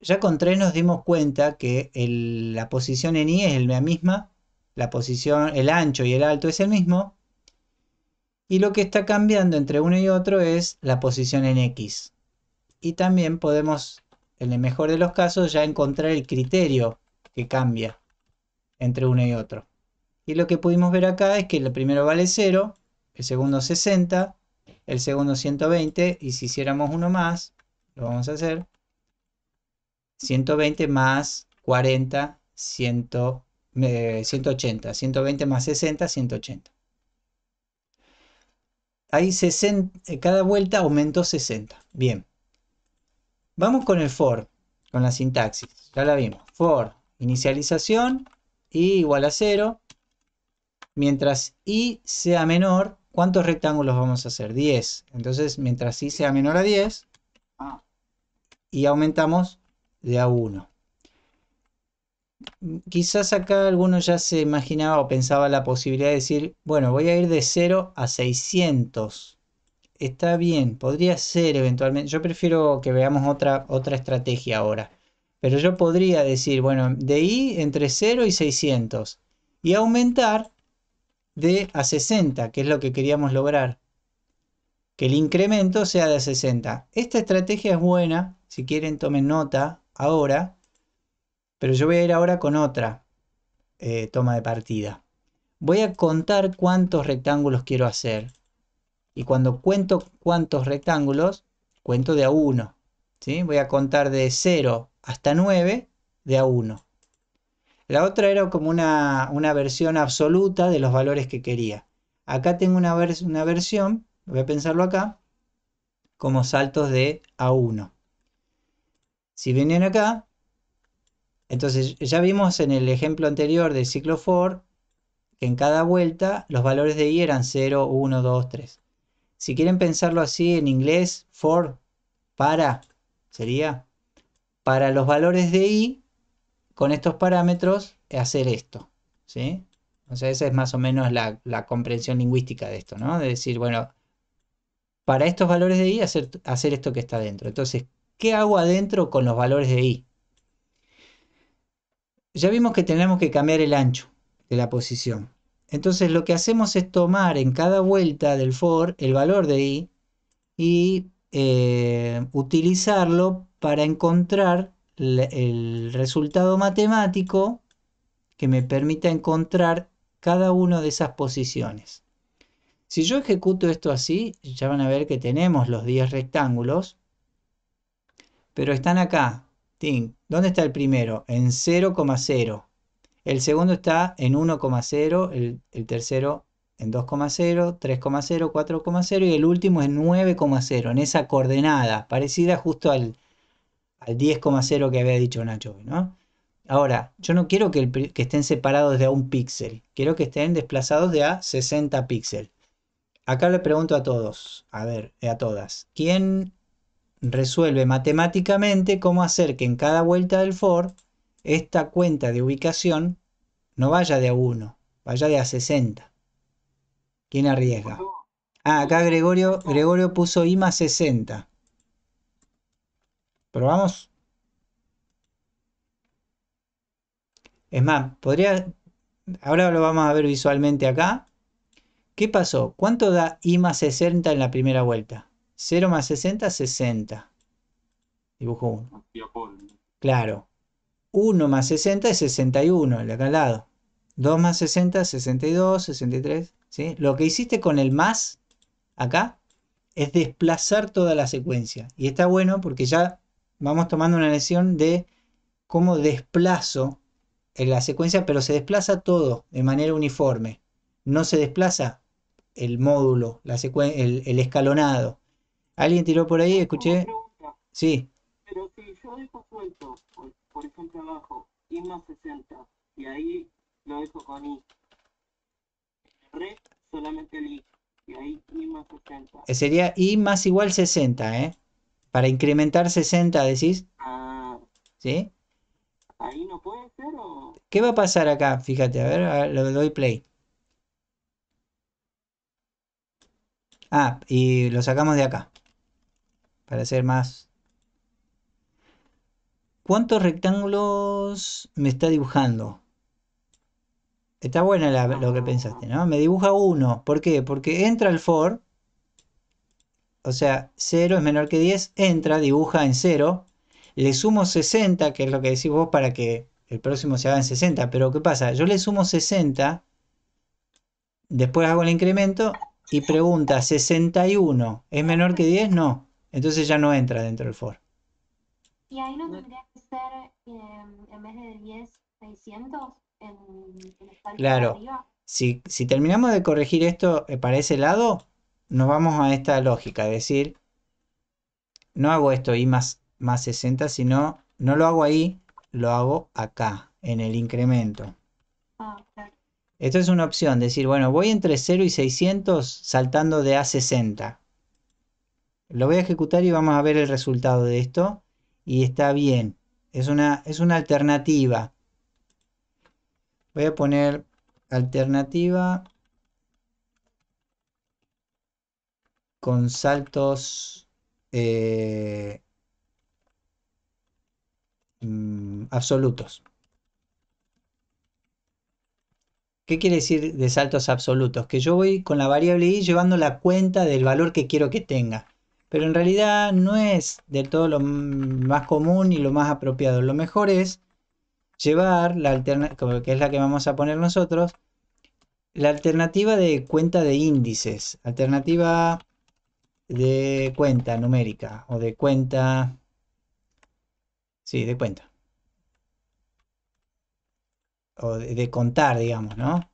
Ya con 3 nos dimos cuenta que la posición en Y es la misma, la posición, el ancho y el alto es el mismo, y lo que está cambiando entre uno y otro es la posición en X. Y también podemos, en el mejor de los casos, ya encontrar el criterio que cambia entre uno y otro. Y lo que pudimos ver acá es que el primero vale 0, el segundo 60, el segundo 120, y si hiciéramos uno más, lo vamos a hacer, 120 más 40, 180, 120 más 60, 180. Ahí cada vuelta aumentó 60. Bien. Vamos con el for, con la sintaxis. Ya la vimos. For, inicialización, y igual a 0 mientras i sea menor, ¿cuántos rectángulos vamos a hacer? 10. Entonces, mientras i sea menor a 10, y aumentamos de a 1. Quizás acá alguno ya se imaginaba o pensaba la posibilidad de decir, bueno, voy a ir de 0 a 600. Está bien, podría ser eventualmente. Yo prefiero que veamos otra, otra estrategia ahora. Pero yo podría decir, bueno, de i entre 0 y 600. Y aumentar de a 60, que es lo que queríamos lograr. Que el incremento sea de a 60. Esta estrategia es buena, si quieren tomen nota ahora, pero yo voy a ir ahora con otra eh, toma de partida. Voy a contar cuántos rectángulos quiero hacer. Y cuando cuento cuántos rectángulos, cuento de a 1. ¿sí? Voy a contar de 0 hasta 9 de a 1. La otra era como una, versión absoluta de los valores que quería. Acá tengo una, una versión, voy a pensarlo acá, como saltos de A1. Si vienen acá, entonces ya vimos en el ejemplo anterior del ciclo for que en cada vuelta los valores de i eran 0, 1, 2, 3. Si quieren pensarlo así en inglés, for, para, sería para los valores de i con estos parámetros eh, hacer esto. ¿sí? O sea, esa es más o menos la, comprensión lingüística de esto, ¿no? De decir, bueno, para estos valores de i hacer, hacer esto que está adentro. Entonces, ¿qué hago adentro con los valores de i? Ya vimos que tenemos que cambiar el ancho de la posición. Entonces lo que hacemos es tomar en cada vuelta del for el valor de i y eh, utilizarlo para encontrar el resultado matemático que me permita encontrar cada una de esas posiciones. Si yo ejecuto esto así, ya van a ver que tenemos los 10 rectángulos, pero están acá. ¿Dónde está el primero? En 0,0. El segundo está en 1,0, el, el tercero en 2,0, 3,0, 4,0 y el último en 9,0, en esa coordenada, parecida justo al, al 10,0 que había dicho Nacho, ¿no? Ahora, yo no quiero que, estén separados de a un píxel, quiero que estén desplazados de a 60 píxeles. Acá le pregunto a todos, a ver, eh, a todas, ¿quién resuelve matemáticamente cómo hacer que en cada vuelta del for esta cuenta de ubicación no vaya de a 1, vaya de a 60? ¿Quién arriesga? Ah, acá Gregorio, Gregorio puso más 60. ¿Probamos? Es más, podría... Ahora lo vamos a ver visualmente acá. ¿Qué pasó? ¿Cuánto da I más 60 en la primera vuelta? 0 más 60, 60. Dibujo 1. Claro. 1 más 60 es 61, el de acá al lado. 2 más 60, 62, 63. Lo que hiciste con el más acá es desplazar toda la secuencia. Y está bueno porque ya vamos tomando una lección de cómo desplazo en la secuencia, pero se desplaza todo de manera uniforme. No se desplaza el módulo, la el, el, escalonado. Alguien tiró por ahí, escuché. sí. Pero si yo dejo suelto, por, por, ejemplo, abajo, I más 60, y ahí lo dejo con I. Re, solamente el I, y ahí I más 60. Eh, sería I más igual 60, ¿eh? Para incrementar 60, decís. Ah. ¿Sí? Ahí no puede ser ¿Qué va a pasar acá? Fíjate, a ver, le lo doy play. Ah, y lo sacamos de acá. Para hacer más... ¿Cuántos rectángulos me está dibujando? Está buena lo que ah. pensaste, ¿no? Me dibuja uno. ¿Por qué? Porque entra el for o sea, 0 es menor que 10, entra, dibuja en 0, le sumo 60, que es lo que decís vos para que el próximo se haga en 60, pero ¿qué pasa? Yo le sumo 60, después hago el incremento y pregunta, ¿61 es menor que 10? No, entonces ya no entra dentro del for. ¿Y ahí no tendría que ser, eh, en vez de 10, 600? En, en claro, si, terminamos de corregir esto eh, para ese lado, nos vamos a esta lógica, es decir, no hago esto y más, más 60, sino no lo hago ahí, lo hago acá, en el incremento. Ah, esto es una opción, decir, bueno, voy entre 0 y 600 saltando de a 60. Lo voy a ejecutar y vamos a ver el resultado de esto. Y está bien, es una, es una alternativa. Voy a poner alternativa con saltos eh, mm, absolutos. ¿Qué quiere decir de saltos absolutos? Que yo voy con la variable y llevando la cuenta del valor que quiero que tenga. Pero en realidad no es del todo lo más común y lo más apropiado. Lo mejor es llevar la alternativa, que es la que vamos a poner nosotros, la alternativa de cuenta de índices. Alternativa de cuenta numérica o de cuenta... Sí, de cuenta. O de, contar, digamos, ¿no?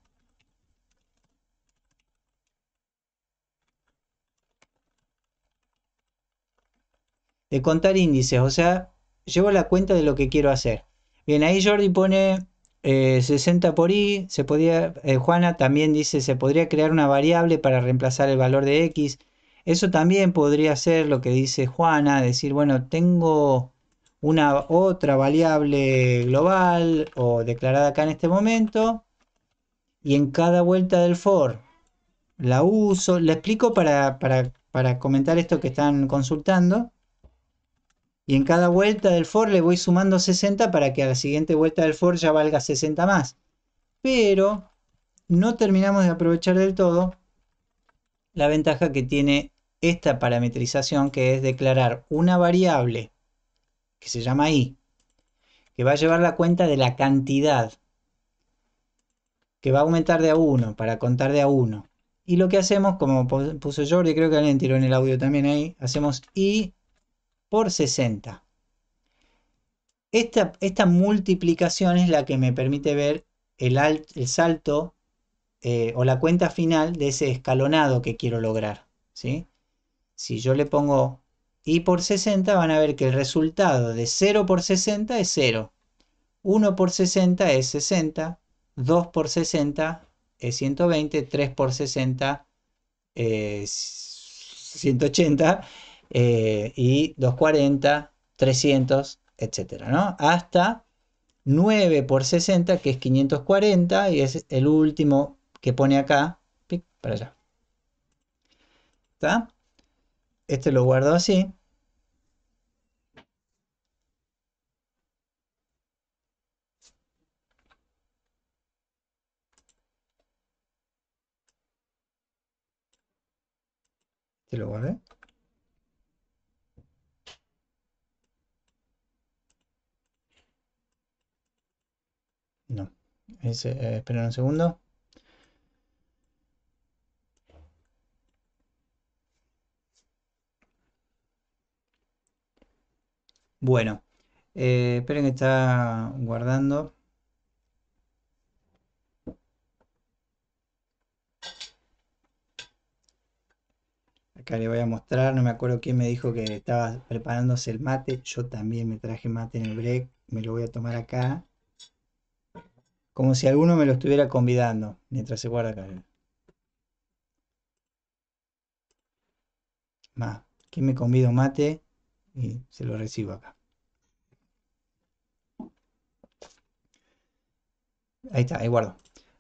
de contar índices, o sea, llevo la cuenta de lo que quiero hacer. Bien, ahí Jordi pone 60 eh, por i, se podía, eh, Juana también dice, se podría crear una variable para reemplazar el valor de x. Eso también podría ser lo que dice Juana, decir, bueno, tengo una otra variable global o declarada acá en este momento y en cada vuelta del for la uso, la explico para, para comentar esto que están consultando y en cada vuelta del for le voy sumando 60 para que a la siguiente vuelta del for ya valga 60 más pero no terminamos de aprovechar del todo la ventaja que tiene esta parametrización que es declarar una variable que se llama i, que va a llevar la cuenta de la cantidad, que va a aumentar de a 1 para contar de a 1. Y lo que hacemos, como puso Jordi, creo que alguien tiró en el audio también ahí, hacemos i por 60. Esta, esta multiplicación es la que me permite ver el, el salto eh, o la cuenta final de ese escalonado que quiero lograr. ¿sí? Si yo le pongo y por 60, van a ver que el resultado de 0 por 60 es 0. 1 por 60 es 60, 2 por 60 es 120, 3 por 60 es 180 eh, y 240, 300, etc. Hasta 9 por 60 que es 540 y es el último que pone acá, para allá. ¿Está? Este lo guardo así. Este lo guardé. No. Ese, eh, un segundo. Bueno, eh, esperen que está guardando. Acá le voy a mostrar, no me acuerdo quién me dijo que estaba preparándose el mate. Yo también me traje mate en el break, me lo voy a tomar acá. Como si alguno me lo estuviera convidando mientras se guarda acá. ¿quién me convido mate? y se lo recibo acá. Ahí está, ahí guardo.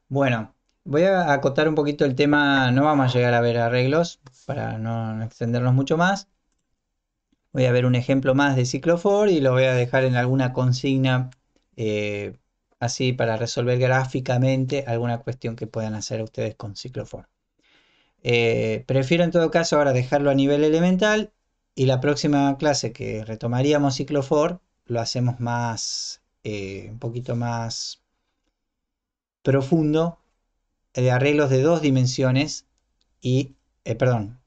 Bueno, voy a acotar un poquito el tema, no vamos a llegar a ver arreglos para no extendernos mucho más. Voy a ver un ejemplo más de ciclofor y lo voy a dejar en alguna consigna eh, así para resolver gráficamente alguna cuestión que puedan hacer ustedes con ciclofor. Eh, prefiero en todo caso ahora dejarlo a nivel elemental y la próxima clase que retomaríamos for, lo hacemos más, eh, un poquito más profundo, de eh, arreglos de dos dimensiones y, eh, perdón,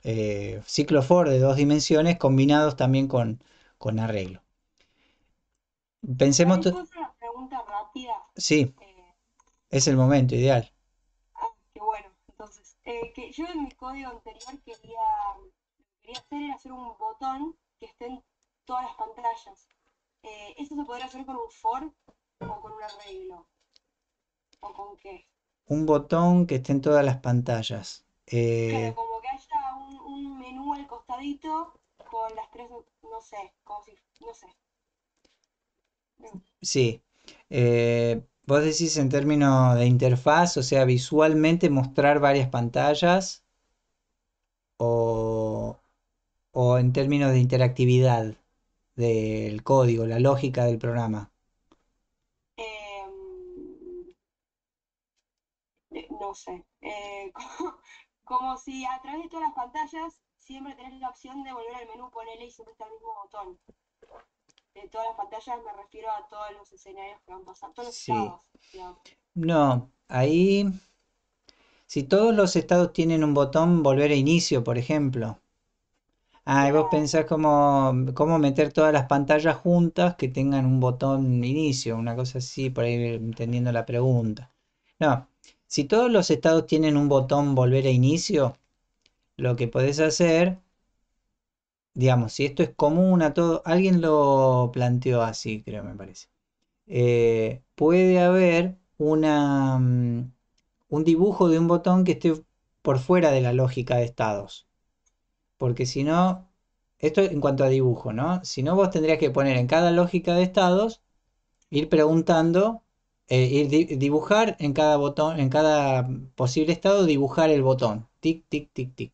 ciclo for de dos dimensiones combinados también con, arreglo. Pensemos... una pregunta rápida? Sí, es el momento ideal. Ah, qué bueno. Entonces, que yo en mi código anterior quería quería hacer era hacer un botón que esté en todas las pantallas. Eh, ¿Eso se podría hacer con un for o con un arreglo? ¿O con qué? Un botón que esté en todas las pantallas. Eh, claro, como que haya un, menú al costadito con las tres, no sé, como si, no sé. Sí. Eh, vos decís en términos de interfaz, o sea, visualmente mostrar varias pantallas o, o en términos de interactividad del código, la lógica del programa? Em, eh, no sé. Eh, como, si a través de todas las pantallas siempre tenés la opción de volver al menú, ponerle y siempre está el mismo botón. De todas las pantallas me refiero a todos los escenarios que van pasando, todos los estados. No, ahí... Si todos los estados tienen un botón volver a inicio, por ejemplo, Ah, y vos pensás cómo, meter todas las pantallas juntas que tengan un botón inicio, una cosa así, por ahí entendiendo la pregunta. No, si todos los estados tienen un botón volver a inicio, lo que podés hacer, digamos, si esto es común a todo, alguien lo planteó así, creo, me parece. Eh, puede haber una, mm, un dibujo de un botón que esté por fuera de la lógica de estados. Porque si no, esto en cuanto a dibujo, ¿no? Si no, vos tendrías que poner en cada lógica de estados, ir preguntando, eh, ir dibujar en cada botón, en cada posible estado, dibujar el botón. Tic, tic, tic, tic.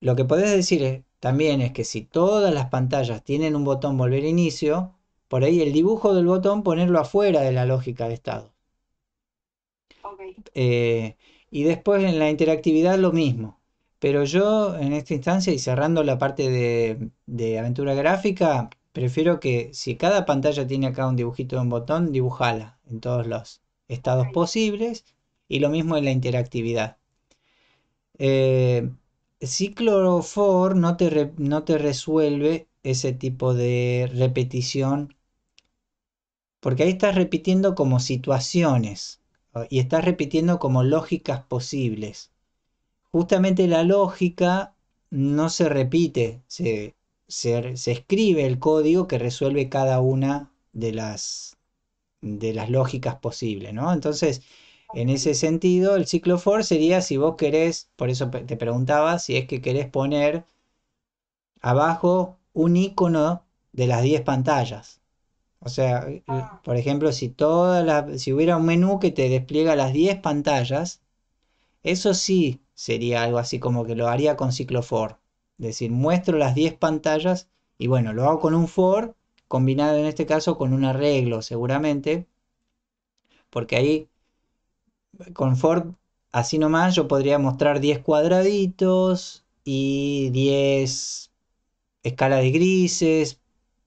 Lo que podés decir también es que si todas las pantallas tienen un botón volver inicio, por ahí el dibujo del botón ponerlo afuera de la lógica de estado. Eh, y después en la interactividad lo mismo. Pero yo en esta instancia y cerrando la parte de, aventura gráfica, prefiero que si cada pantalla tiene acá un dibujito de un botón, dibujala en todos los estados posibles y lo mismo en la interactividad. Eh, for no te, no te resuelve ese tipo de repetición porque ahí estás repitiendo como situaciones y estás repitiendo como lógicas posibles justamente la lógica no se repite, se, escribe el código que resuelve cada una de las, de las lógicas posibles, ¿no? Entonces, en ese sentido, el ciclo for sería si vos querés, por eso te preguntaba, si es que querés poner abajo un icono de las 10 pantallas. O sea, eh, ah. por ejemplo, si, todas si hubiera un menú que te despliega las 10 pantallas, eso sí sería algo así como que lo haría con ciclo for. Es decir, muestro las 10 pantallas y bueno, lo hago con un for combinado en este caso con un arreglo seguramente, porque ahí con for así nomás yo podría mostrar 10 cuadraditos y 10 escalas de grises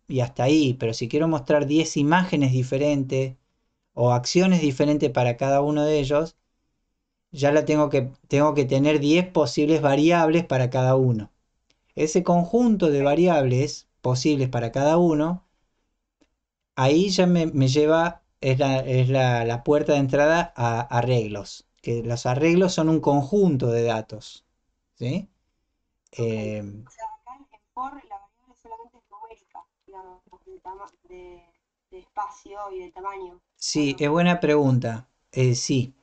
y hasta ahí, pero si quiero mostrar 10 imágenes diferentes o acciones diferentes para cada uno de ellos, ya la tengo que, tengo que tener 10 posibles variables para cada uno. Ese conjunto de variables posibles para cada uno, ahí ya me, lleva, es, la, puerta de entrada a arreglos, que los arreglos son un conjunto de datos. ¿sí? Eh, en la variable solamente es digamos, de, espacio y de tamaño. Sí, es buena pregunta. Eh, sí,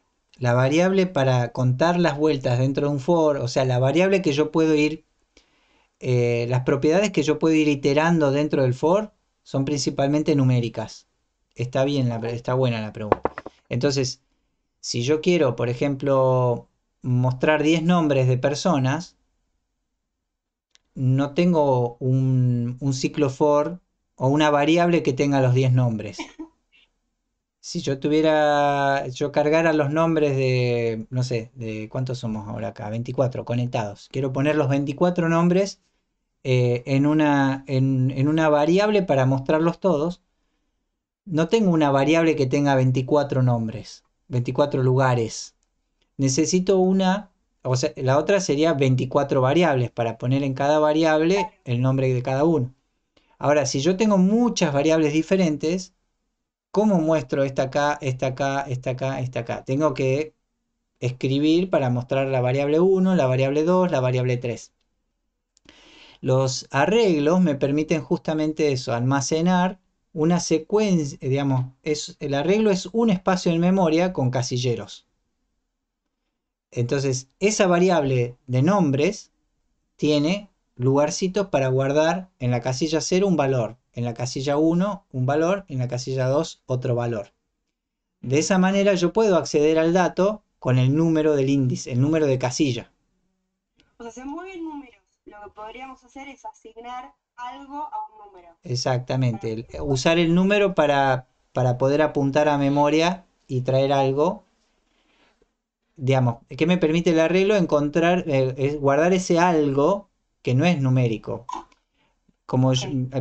la variable para contar las vueltas dentro de un for, o sea, la variable que yo puedo ir, eh, las propiedades que yo puedo ir iterando dentro del for son principalmente numéricas. Está bien, la, está buena la pregunta. Entonces, si yo quiero, por ejemplo, mostrar 10 nombres de personas, no tengo un, un ciclo for o una variable que tenga los 10 nombres si yo tuviera, yo cargara los nombres de, no sé, de cuántos somos ahora acá, 24 conectados. Quiero poner los 24 nombres eh, en, una, en, en, una variable para mostrarlos todos. No tengo una variable que tenga 24 nombres, 24 lugares. Necesito una, o sea, la otra sería 24 variables para poner en cada variable el nombre de cada uno. Ahora, si yo tengo muchas variables diferentes, ¿Cómo muestro esta acá, esta acá, esta acá, esta acá? Tengo que escribir para mostrar la variable 1, la variable 2, la variable 3. Los arreglos me permiten justamente eso, almacenar una secuencia, digamos, el arreglo es un espacio en memoria con casilleros. Entonces, esa variable de nombres tiene lugarcitos para guardar en la casilla 0 un valor, en la casilla 1 un valor en la casilla 2 otro valor. De esa manera yo puedo acceder al dato con el número del índice, el número de casilla. O sea, se mueven números. Lo que podríamos hacer es asignar algo a un número. Exactamente. Usar el número para, para poder apuntar a memoria y traer algo. Digamos, ¿qué me permite el arreglo? Encontrar, eh, es guardar ese algo que no es numérico como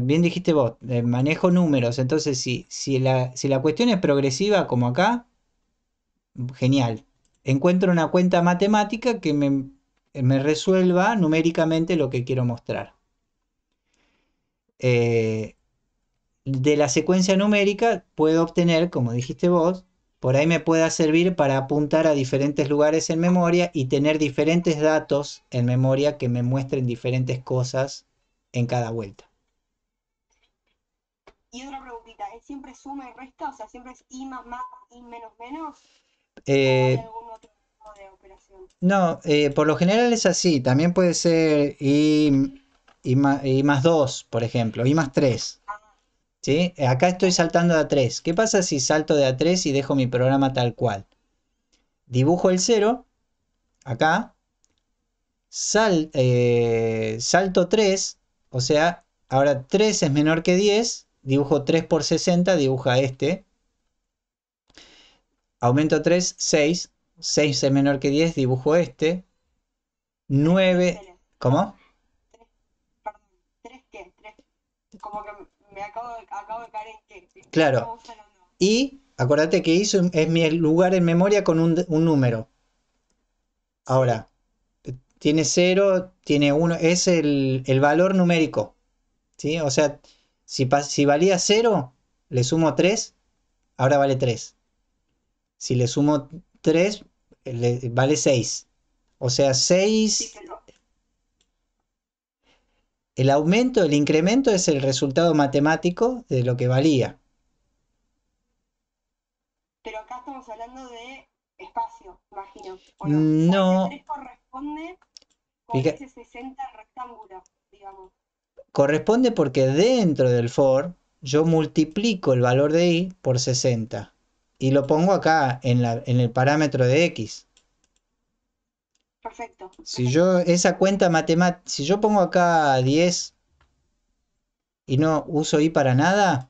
bien dijiste vos, eh, manejo números, entonces si, si, la, si la cuestión es progresiva como acá, genial. Encuentro una cuenta matemática que me, resuelva numéricamente lo que quiero mostrar. Eh, de la secuencia numérica puedo obtener, como dijiste vos, por ahí me pueda servir para apuntar a diferentes lugares en memoria y tener diferentes datos en memoria que me muestren diferentes cosas en cada vuelta. Y otra preguntita, ¿es siempre suma y resta? O sea, ¿siempre es I más más, I menos menos? Eh, algún otro tipo de operación? No, eh, por lo general es así. También puede ser I, más, 2, por ejemplo, I más 3. Acá estoy saltando de A3. ¿Qué pasa si salto de A3 y dejo mi programa tal cual? Dibujo el 0, acá, eh, salto 3, o sea, ahora 3 es menor que 10, dibujo 3 por 60, dibuja este. Aumento 3, 6. 6 es menor que 10, dibujo este. 9. ¿Cómo? 3, qué, 3. Como que me acabo de, caer en qué. Claro. Y acuérdate que hizo es mi lugar en memoria con un número. Ahora, tiene 0, tiene 1, es el, valor numérico. ¿sí? O sea, si, si valía 0, le sumo 3, ahora vale 3. Si le sumo 3, vale 6. O sea, 6... El aumento, el incremento es el resultado matemático de lo que valía. Pero acá estamos hablando de espacio, imagino. ¿o no, mm, no. 3 corresponde 60 digamos. Corresponde porque dentro del for yo multiplico el valor de Y por 60 y lo pongo acá en, el parámetro de x. Perfecto, Si yo esa cuenta matemática, si yo pongo acá 10 y no uso Y para nada,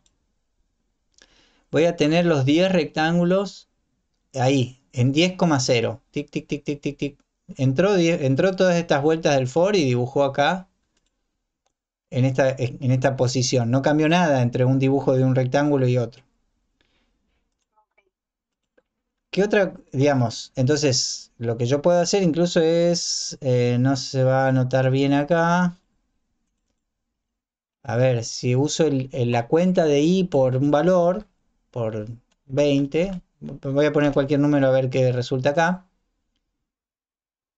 voy a tener los 10 rectángulos ahí, en 10,0. Tic, tic, tic, tic, tic, tic entró, todas estas vueltas del for y dibujó acá en esta, en esta posición. No cambió nada entre un dibujo de un rectángulo y otro. ¿Qué otra, digamos? Entonces, lo que yo puedo hacer incluso es, eh, no se va a notar bien acá. A ver, si uso el, la cuenta de i por un valor, por 20, voy a poner cualquier número a ver qué resulta acá.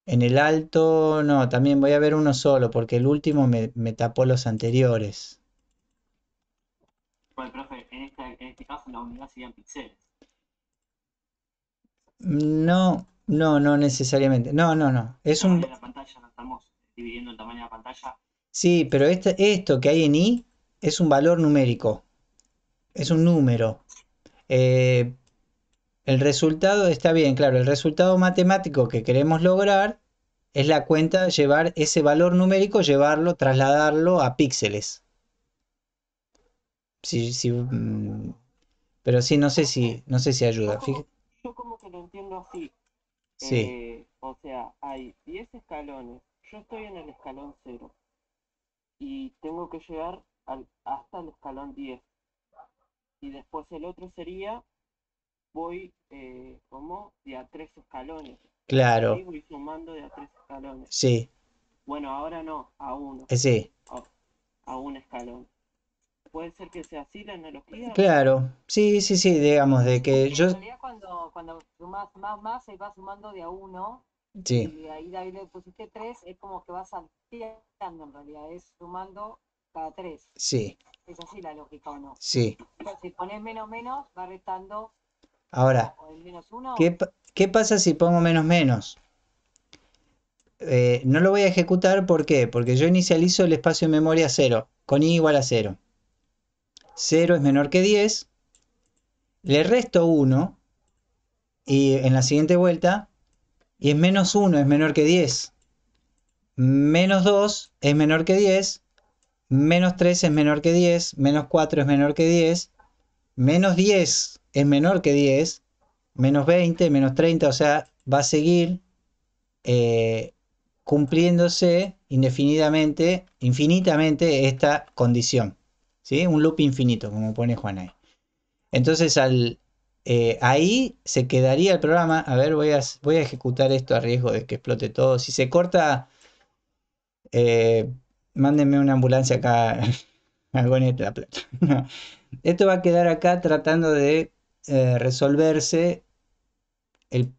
En el alto, no, también voy a ver uno solo, porque el último me, tapó los anteriores. Bueno, profe, en este, en este caso la unidad en píxeles. No, no, no necesariamente. No, no, no. Es un... La pantalla, no estamos dividiendo el tamaño de la pantalla. Sí, pero este, esto que hay en I es un valor numérico. Es un número. Eh, el resultado está bien, claro, el resultado matemático que queremos lograr es la cuenta llevar ese valor numérico, llevarlo, trasladarlo a píxeles. Sí, sí, mm, pero sí, no sé si, no sé si ayuda. Yo como, que lo entiendo así. Sí. Eh, o sea, hay 10 escalones. Yo estoy en el escalón 0. Y tengo que llegar al, hasta el escalón 10. Y después el otro sería voy eh, como de a tres escalones. Claro. Y voy sumando de a tres escalones. Sí. Bueno, ahora no, a uno. Eh, sí. Oh, a, un escalón. ¿Puede ser que sea así la analogía? Claro, sí, sí, sí, digamos, de que yo... En realidad cuando, cuando sumas más, más, se va sumando de a uno. Sí. Y ahí, David le pusiste tres, es como que vas salteando en realidad, es sumando cada tres. Sí. Es así la lógica, ¿o no? Sí. Entonces, si pones menos menos, va restando Ahora, ¿qué, pasa si pongo menos menos? Eh, no lo voy a ejecutar, ¿por qué? Porque yo inicializo el espacio de memoria 0, con i igual a 0. 0 es menor que 10, le resto 1, y en la siguiente vuelta, y es menos 1 es menor que 10, menos 2 es menor que 10, menos 3 es menor que 10, menos 4 es menor que 10, menos 10 es menor que 10, menos 20, menos 30, o sea, va a seguir eh, cumpliéndose indefinidamente, infinitamente esta condición. ¿sí? Un loop infinito, como pone Juan ahí. Entonces al, eh, ahí se quedaría el programa. A ver, voy a, voy a ejecutar esto a riesgo de que explote todo. Si se corta, eh, mándenme una ambulancia acá. Algo la plata. esto va a quedar acá tratando de eh, resolverse, el,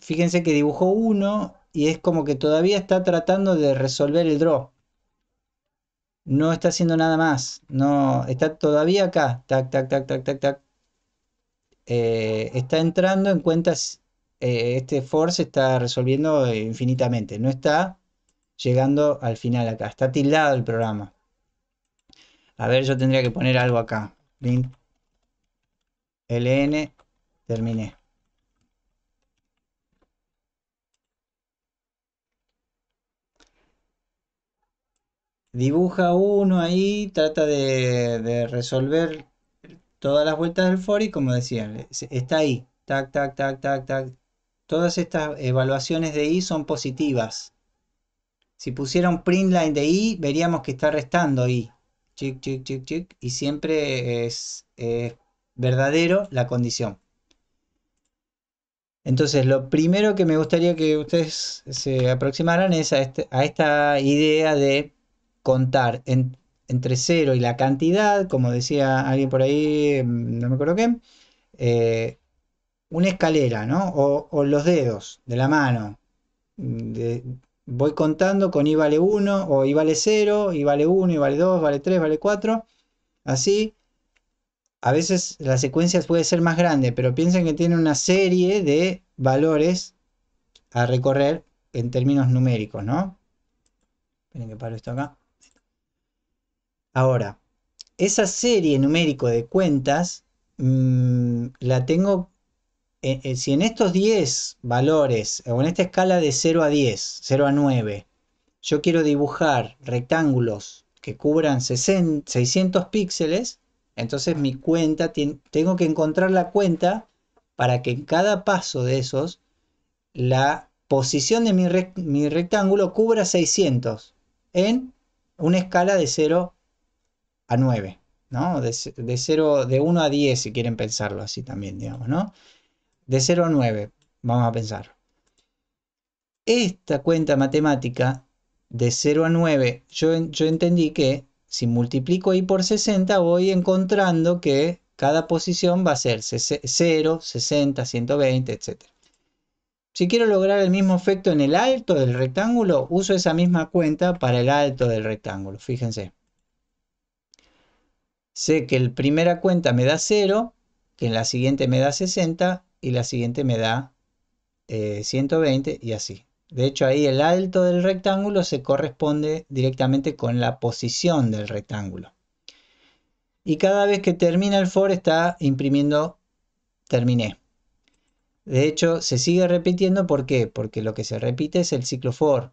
fíjense que dibujó uno y es como que todavía está tratando de resolver el draw. No está haciendo nada más. No, está todavía acá. Tac, tac, tac, tac, tac, tac. Eh, está entrando en cuentas. Eh, este force está resolviendo infinitamente. No está llegando al final acá. Está tildado el programa. A ver, yo tendría que poner algo acá ln, terminé. Dibuja uno ahí, trata de, resolver todas las vueltas del for y como decía, está ahí, tac, tac, tac, tac, tac. Todas estas evaluaciones de i son positivas. Si pusiera un print line de i, veríamos que está restando i. Chic, chic, chic, chic. Y siempre es, es verdadero la condición. Entonces, lo primero que me gustaría que ustedes se aproximaran es a, este, esta idea de contar entre cero y la cantidad, como decía alguien por ahí, mm, no me acuerdo qué, eh, una escalera, ¿no? O, los dedos de la mano. Mm, voy contando con i vale 1 o i vale 0, i vale 1, i vale 2, vale 3, vale 4, así, a veces las secuencias puede ser más grande, pero piensen que tiene una serie de valores a recorrer en términos numéricos, ¿no? Esperen que paro esto acá. Ahora, esa serie numérico de cuentas mm, la tengo, eh, eh, si en estos 10 valores, o en esta escala de 0 a 10, 0 a 9, yo quiero dibujar rectángulos que cubran 600 píxeles, entonces mi cuenta, tengo que encontrar la cuenta para que en cada paso de esos, la posición de mi, rectángulo cubra 600 en una escala de 0 a 9, ¿no? De, 0, de 1 a 10, si quieren pensarlo así también, digamos, ¿no? De 0 a 9, vamos a pensar. Esta cuenta matemática de 0 a 9, yo entendí que si multiplico i por 60, voy encontrando que cada posición va a ser 0, 60, 120, etc. Si quiero lograr el mismo efecto en el alto del rectángulo, uso esa misma cuenta para el alto del rectángulo. Fíjense. Sé que la primera cuenta me da 0, que en la siguiente me da 60 y la siguiente me da 120 eh, y así. De hecho, ahí el alto del rectángulo se corresponde directamente con la posición del rectángulo. Y cada vez que termina el for está imprimiendo terminé. De hecho, se sigue repitiendo. ¿Por qué? Porque lo que se repite es el ciclo for.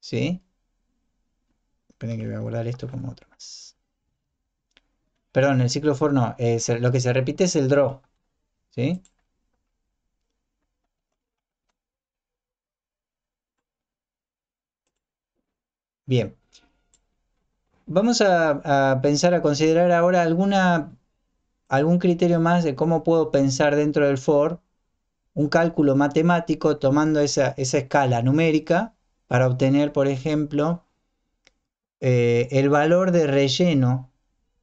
¿Sí? Esperen que voy a guardar esto como otro más. Perdón, el ciclo for no. Es, lo que se repite es el draw. ¿Sí? Bien. Vamos a, pensar, a considerar ahora alguna, algún criterio más de cómo puedo pensar dentro del for un cálculo matemático tomando esa, escala numérica para obtener, por ejemplo, eh, el valor de relleno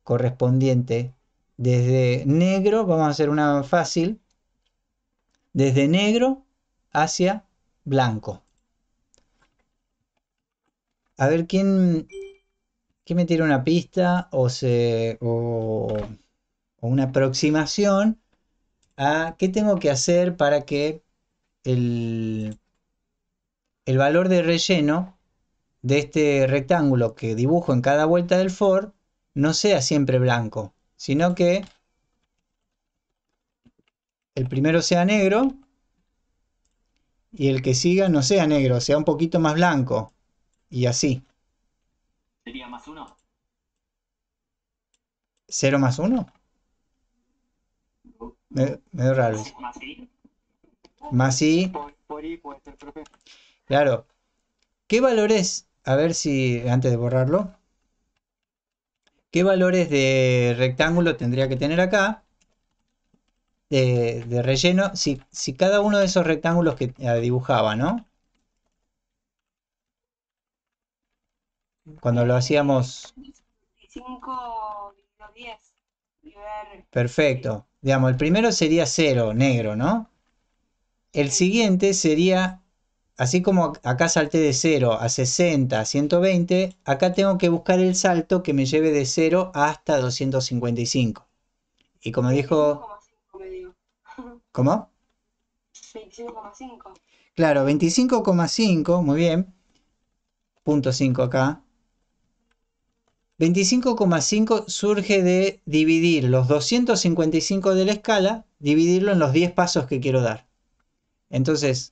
correspondiente. Desde negro, vamos a hacer una fácil, desde negro hacia blanco. A ver quién, me tira una pista o, se, o, una aproximación a qué tengo que hacer para que el, el valor de relleno de este rectángulo que dibujo en cada vuelta del for no sea siempre blanco, sino que el primero sea negro y el que siga no sea negro, sea un poquito más blanco. Y así. ¿Sería más uno? ¿Cero más uno? Me, me raro. ¿Más y? Por, i puede ser, profe. Claro. ¿Qué valores? A ver si, antes de borrarlo. ¿Qué valores de rectángulo tendría que tener acá? De, relleno. si cada uno de esos rectángulos que eh, dibujaba, ¿no? Cuando lo hacíamos... 5 10. Perfecto. Digamos, el primero sería 0, negro, ¿no? El siguiente sería, así como acá salté de 0 a 60, a 120, acá tengo que buscar el salto que me lleve de 0 hasta 255. Y como dijo... ¿Cómo? 25,5. Claro, 25,5, muy bien. Punto 5 acá. 25,5 surge de dividir los 255 de la escala, dividirlo en los 10 pasos que quiero dar. Entonces,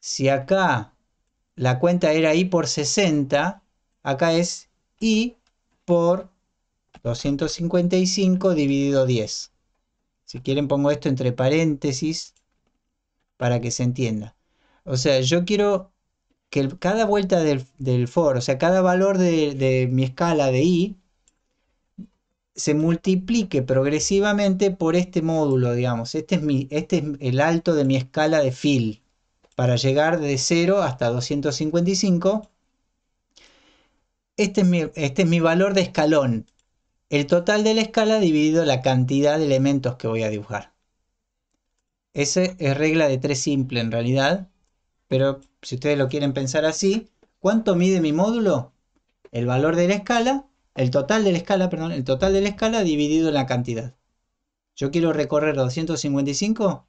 si acá la cuenta era i por 60, acá es i por 255 dividido 10. Si quieren pongo esto entre paréntesis para que se entienda. O sea, yo quiero que cada vuelta del, del, for, o sea, cada valor de, mi escala de i, se multiplique progresivamente por este módulo, digamos. Este es, este es el alto de mi escala de fill. Para llegar de 0 hasta 255, este es, mi, este es mi valor de escalón. El total de la escala dividido la cantidad de elementos que voy a dibujar. Esa es regla de tres simple en realidad. Pero si ustedes lo quieren pensar así, ¿cuánto mide mi módulo? El valor de la escala, el total de la escala, perdón, el total de la escala dividido en la cantidad. Yo quiero recorrer 255.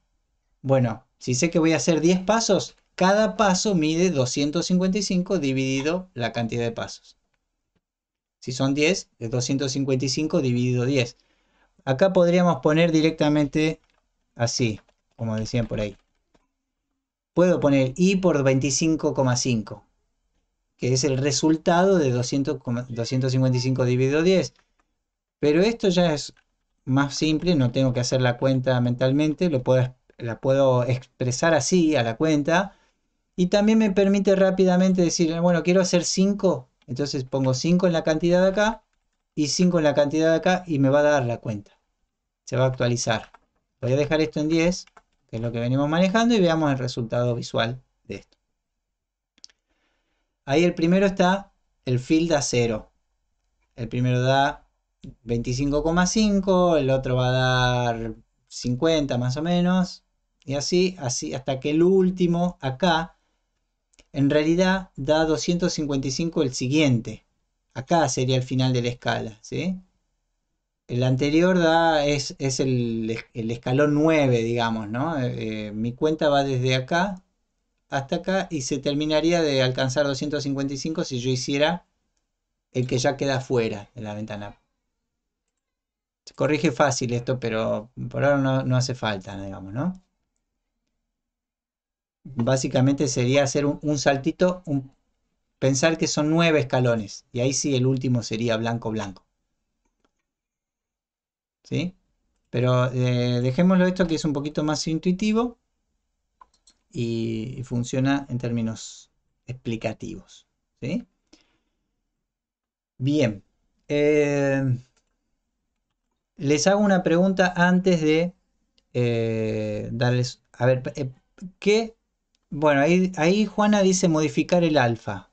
Bueno, si sé que voy a hacer 10 pasos, cada paso mide 255 dividido la cantidad de pasos. Si son 10, es 255 dividido 10. Acá podríamos poner directamente así, como decían por ahí puedo poner i por 25,5, que es el resultado de 255 dividido 10. Pero esto ya es más simple, no tengo que hacer la cuenta mentalmente, lo puedo, la puedo expresar así a la cuenta. Y también me permite rápidamente decir, bueno, quiero hacer 5, entonces pongo 5 en la cantidad de acá y 5 en la cantidad de acá y me va a dar la cuenta. Se va a actualizar. Voy a dejar esto en 10 que es lo que venimos manejando, y veamos el resultado visual de esto. Ahí el primero está, el field da cero. El primero da 25,5, el otro va a dar 50 más o menos, y así, así hasta que el último acá, en realidad da 255 el siguiente. Acá sería el final de la escala, ¿sí? El anterior da, es, es el, escalón 9, digamos, ¿no? Eh, eh, mi cuenta va desde acá hasta acá y se terminaría de alcanzar 255 si yo hiciera el que ya queda fuera de la ventana. Se corrige fácil esto, pero por ahora no, hace falta, digamos, ¿no? Básicamente sería hacer un, saltito, un, pensar que son 9 escalones y ahí sí el último sería blanco blanco. ¿sí? Pero eh, dejémoslo esto que es un poquito más intuitivo y, funciona en términos explicativos, Bien. Eh, les hago una pregunta antes de eh, darles... A ver, ¿qué? Bueno, ahí Juana dice modificar el alfa.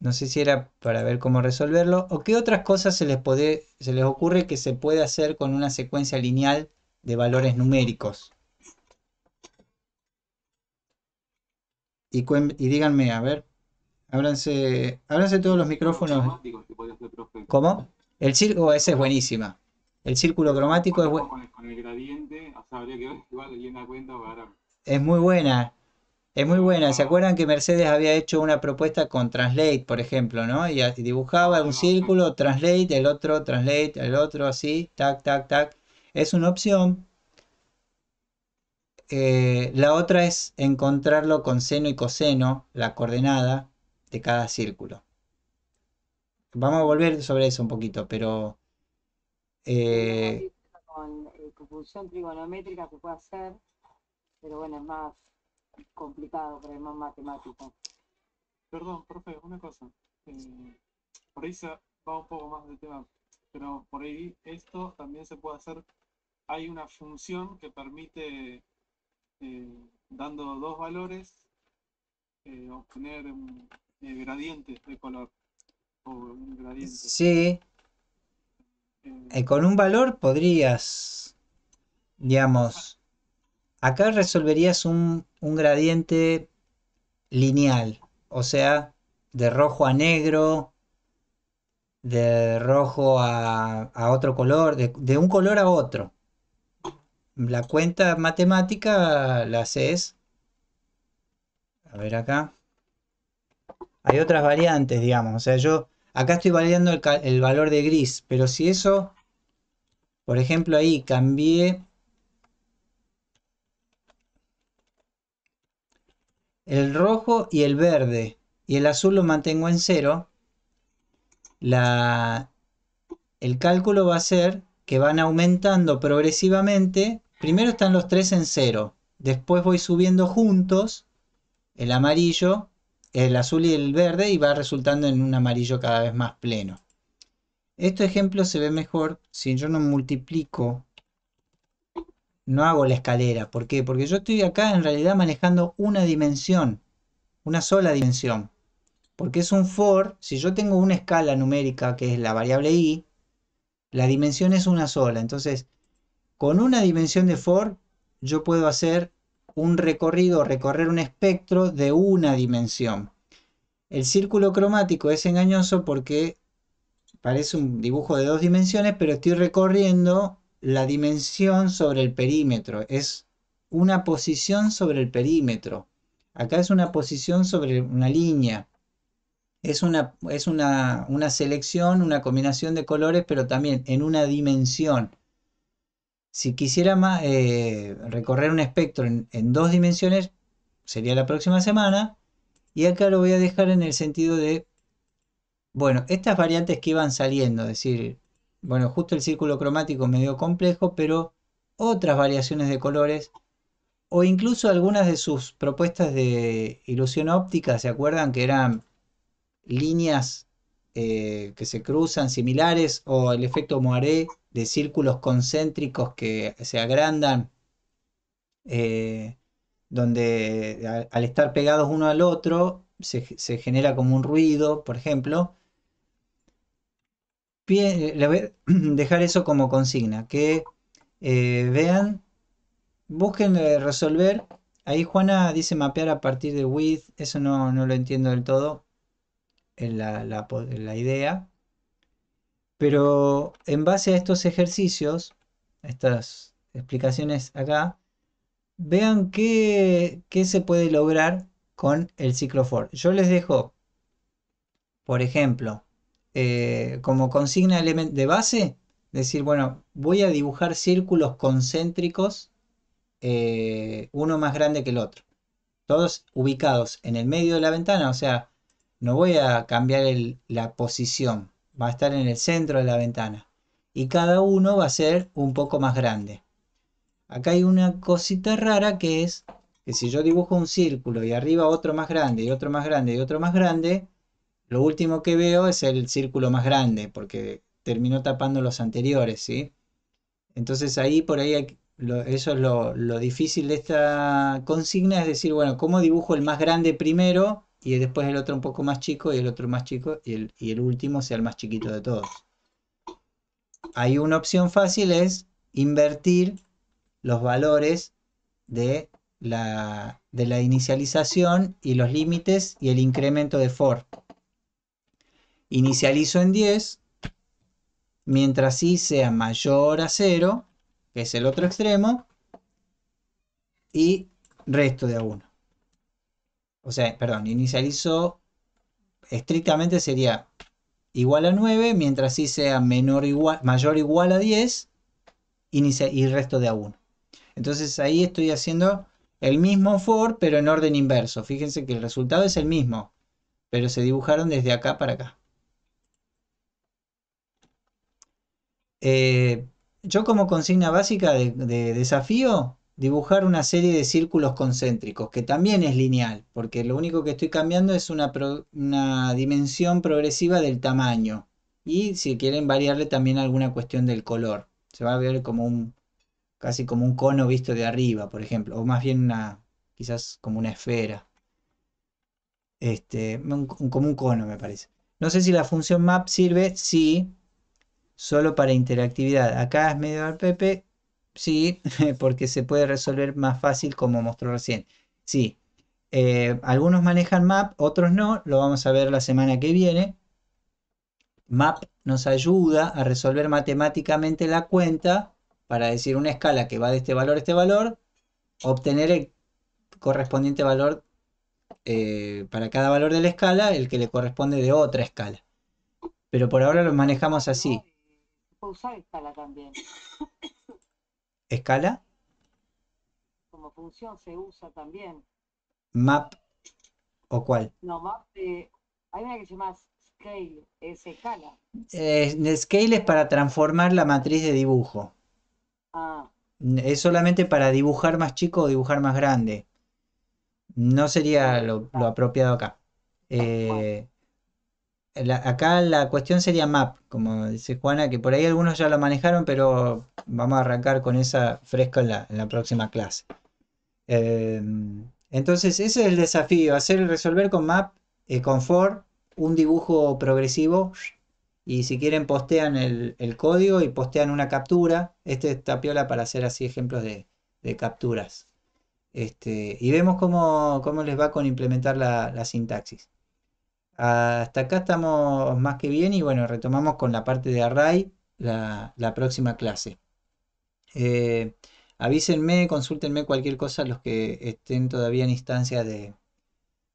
No sé si era para ver cómo resolverlo. ¿O qué otras cosas se les, puede, se les ocurre que se puede hacer con una secuencia lineal de valores numéricos? Y, y díganme, a ver, ábranse, ábranse todos los micrófonos. ¿Cómo? El círculo, oh, esa es buenísima. El círculo cromático es Con, el gradiente, habría que ver cuenta Es muy buena. Es muy buena. ¿Se ah. acuerdan que Mercedes había hecho una propuesta con Translate, por ejemplo, ¿no? Y dibujaba un ah, círculo, Translate, el otro, Translate, el otro, así, tac, tac, tac. Es una opción. Eh, la otra es encontrarlo con seno y coseno, la coordenada de cada círculo. Vamos a volver sobre eso un poquito, pero... Eh, con eh, trigonométrica que puede hacer, pero bueno, es más complicado más matemático. Perdón, profe, una cosa. Eh, por ahí se va un poco más de tema, pero por ahí esto también se puede hacer. Hay una función que permite, eh, dando dos valores, eh, obtener un gradiente de color. O un gradiente. Sí. con un valor podrías, digamos, Acá resolverías un, gradiente lineal, o sea, de rojo a negro, de rojo a, otro color, de, un color a otro. La cuenta matemática la haces. A ver acá. Hay otras variantes, digamos. O sea, yo acá estoy variando el, el valor de gris, pero si eso, por ejemplo, ahí cambié el rojo y el verde, y el azul lo mantengo en cero, la, el cálculo va a ser que van aumentando progresivamente. Primero están los tres en cero, después voy subiendo juntos el amarillo, el azul y el verde y va resultando en un amarillo cada vez más pleno. Este ejemplo se ve mejor si yo no multiplico no hago la escalera. ¿Por qué? Porque yo estoy acá en realidad manejando una dimensión, una sola dimensión. Porque es un for, si yo tengo una escala numérica que es la variable i, la dimensión es una sola. Entonces, con una dimensión de for, yo puedo hacer un recorrido, recorrer un espectro de una dimensión. El círculo cromático es engañoso porque parece un dibujo de dos dimensiones, pero estoy recorriendo la dimensión sobre el perímetro, es una posición sobre el perímetro. Acá es una posición sobre una línea. Es una, es una, selección, una combinación de colores, pero también en una dimensión. Si quisiera más, eh, recorrer un espectro en, en dos dimensiones, sería la próxima semana. Y acá lo voy a dejar en el sentido de, bueno, estas variantes que iban saliendo, es decir, bueno, justo el círculo cromático medio complejo, pero otras variaciones de colores o incluso algunas de sus propuestas de ilusión óptica, ¿se acuerdan que eran líneas eh, que se cruzan similares o el efecto Moiré de círculos concéntricos que se agrandan eh, donde al estar pegados uno al otro se, genera como un ruido, por ejemplo? Eh, le voy a dejar eso como consigna, que eh, vean, busquen eh, resolver. Ahí Juana dice mapear a partir de with, eso no, no lo entiendo del todo, la, la, la idea. Pero en base a estos ejercicios, estas explicaciones acá, vean qué, qué, se puede lograr con el ciclo for. Yo les dejo, por ejemplo, eh, como consigna de base, decir, bueno, voy a dibujar círculos concéntricos, eh, uno más grande que el otro, todos ubicados en el medio de la ventana, o sea, no voy a cambiar la posición, va a estar en el centro de la ventana y cada uno va a ser un poco más grande. Acá hay una cosita rara que es que si yo dibujo un círculo y arriba otro más grande y otro más grande y otro más grande, lo último que veo es el círculo más grande, porque terminó tapando los anteriores, ¿sí? Entonces ahí por ahí eso es lo, difícil de esta consigna, es decir, bueno, ¿cómo dibujo el más grande primero y después el otro un poco más chico y el otro más chico y el, último sea el más chiquito de todos? Hay una opción fácil, es invertir los valores de la, de la inicialización y los límites y el incremento de for. Inicializo en 10, mientras i sea mayor a 0, que es el otro extremo, y resto de a 1. O sea, perdón, inicializo estrictamente sería igual a 9, mientras i sea menor igual, mayor o igual a 10, inicia, y resto de a 1. Entonces ahí estoy haciendo el mismo for, pero en orden inverso. Fíjense que el resultado es el mismo, pero se dibujaron desde acá para acá. Eh, yo como consigna básica de, desafío, dibujar una serie de círculos concéntricos, que también es lineal, porque lo único que estoy cambiando es una, dimensión progresiva del tamaño. Y si quieren variarle también alguna cuestión del color. Se va a ver como un, casi como un cono visto de arriba, por ejemplo, o más bien una, quizás como una esfera. Este, como un cono, me parece. No sé si la función map sirve, sí, solo para interactividad. Acá es medio al sí, porque se puede resolver más fácil como mostró recién. Sí, eh, algunos manejan map, otros no, lo vamos a ver la semana que viene. Map nos ayuda a resolver matemáticamente la cuenta para decir una escala que va de este valor a este valor, obtener el correspondiente valor eh, para cada valor de la escala, el que le corresponde de otra escala. Pero por ahora lo manejamos así. ¿Puedo usar escala también. ¿Escala? Como función se usa también. ¿Map o cuál? No, map hay una que se llama scale, es escala. Eh, scale es para transformar la matriz de dibujo. Ah. Es solamente para dibujar más chico o dibujar más grande. No sería lo, ah. apropiado acá. Ah, eh, acá la cuestión sería map, como dice Juana, que por ahí algunos ya lo manejaron, pero vamos a arrancar con esa fresca en la, próxima clase. Em, entonces, ese es el desafío, hacer resolver con map, eh, con for, un dibujo progresivo. Y si quieren postean el, código y postean una captura. Este es Tapiola para hacer así ejemplos de, capturas. Este, y vemos cómo, les va con implementar la sintaxis. Hasta acá estamos más que bien y bueno, retomamos con la parte de array la, próxima clase. Eh, avísenme, consúltenme cualquier cosa los que estén todavía en instancia de,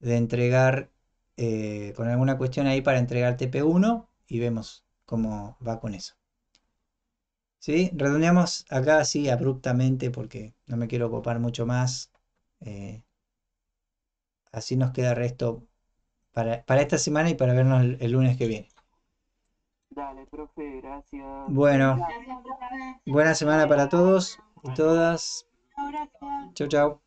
entregar, eh, con alguna cuestión ahí para entregar TP1 y vemos cómo va con eso. ¿Sí? Redondeamos acá así abruptamente porque no me quiero ocupar mucho más. Eh, así nos queda resto para, para esta semana y para vernos el, lunes que viene. Dale, profe, gracias. Bueno, buena semana para todos y todas. Chau, chau.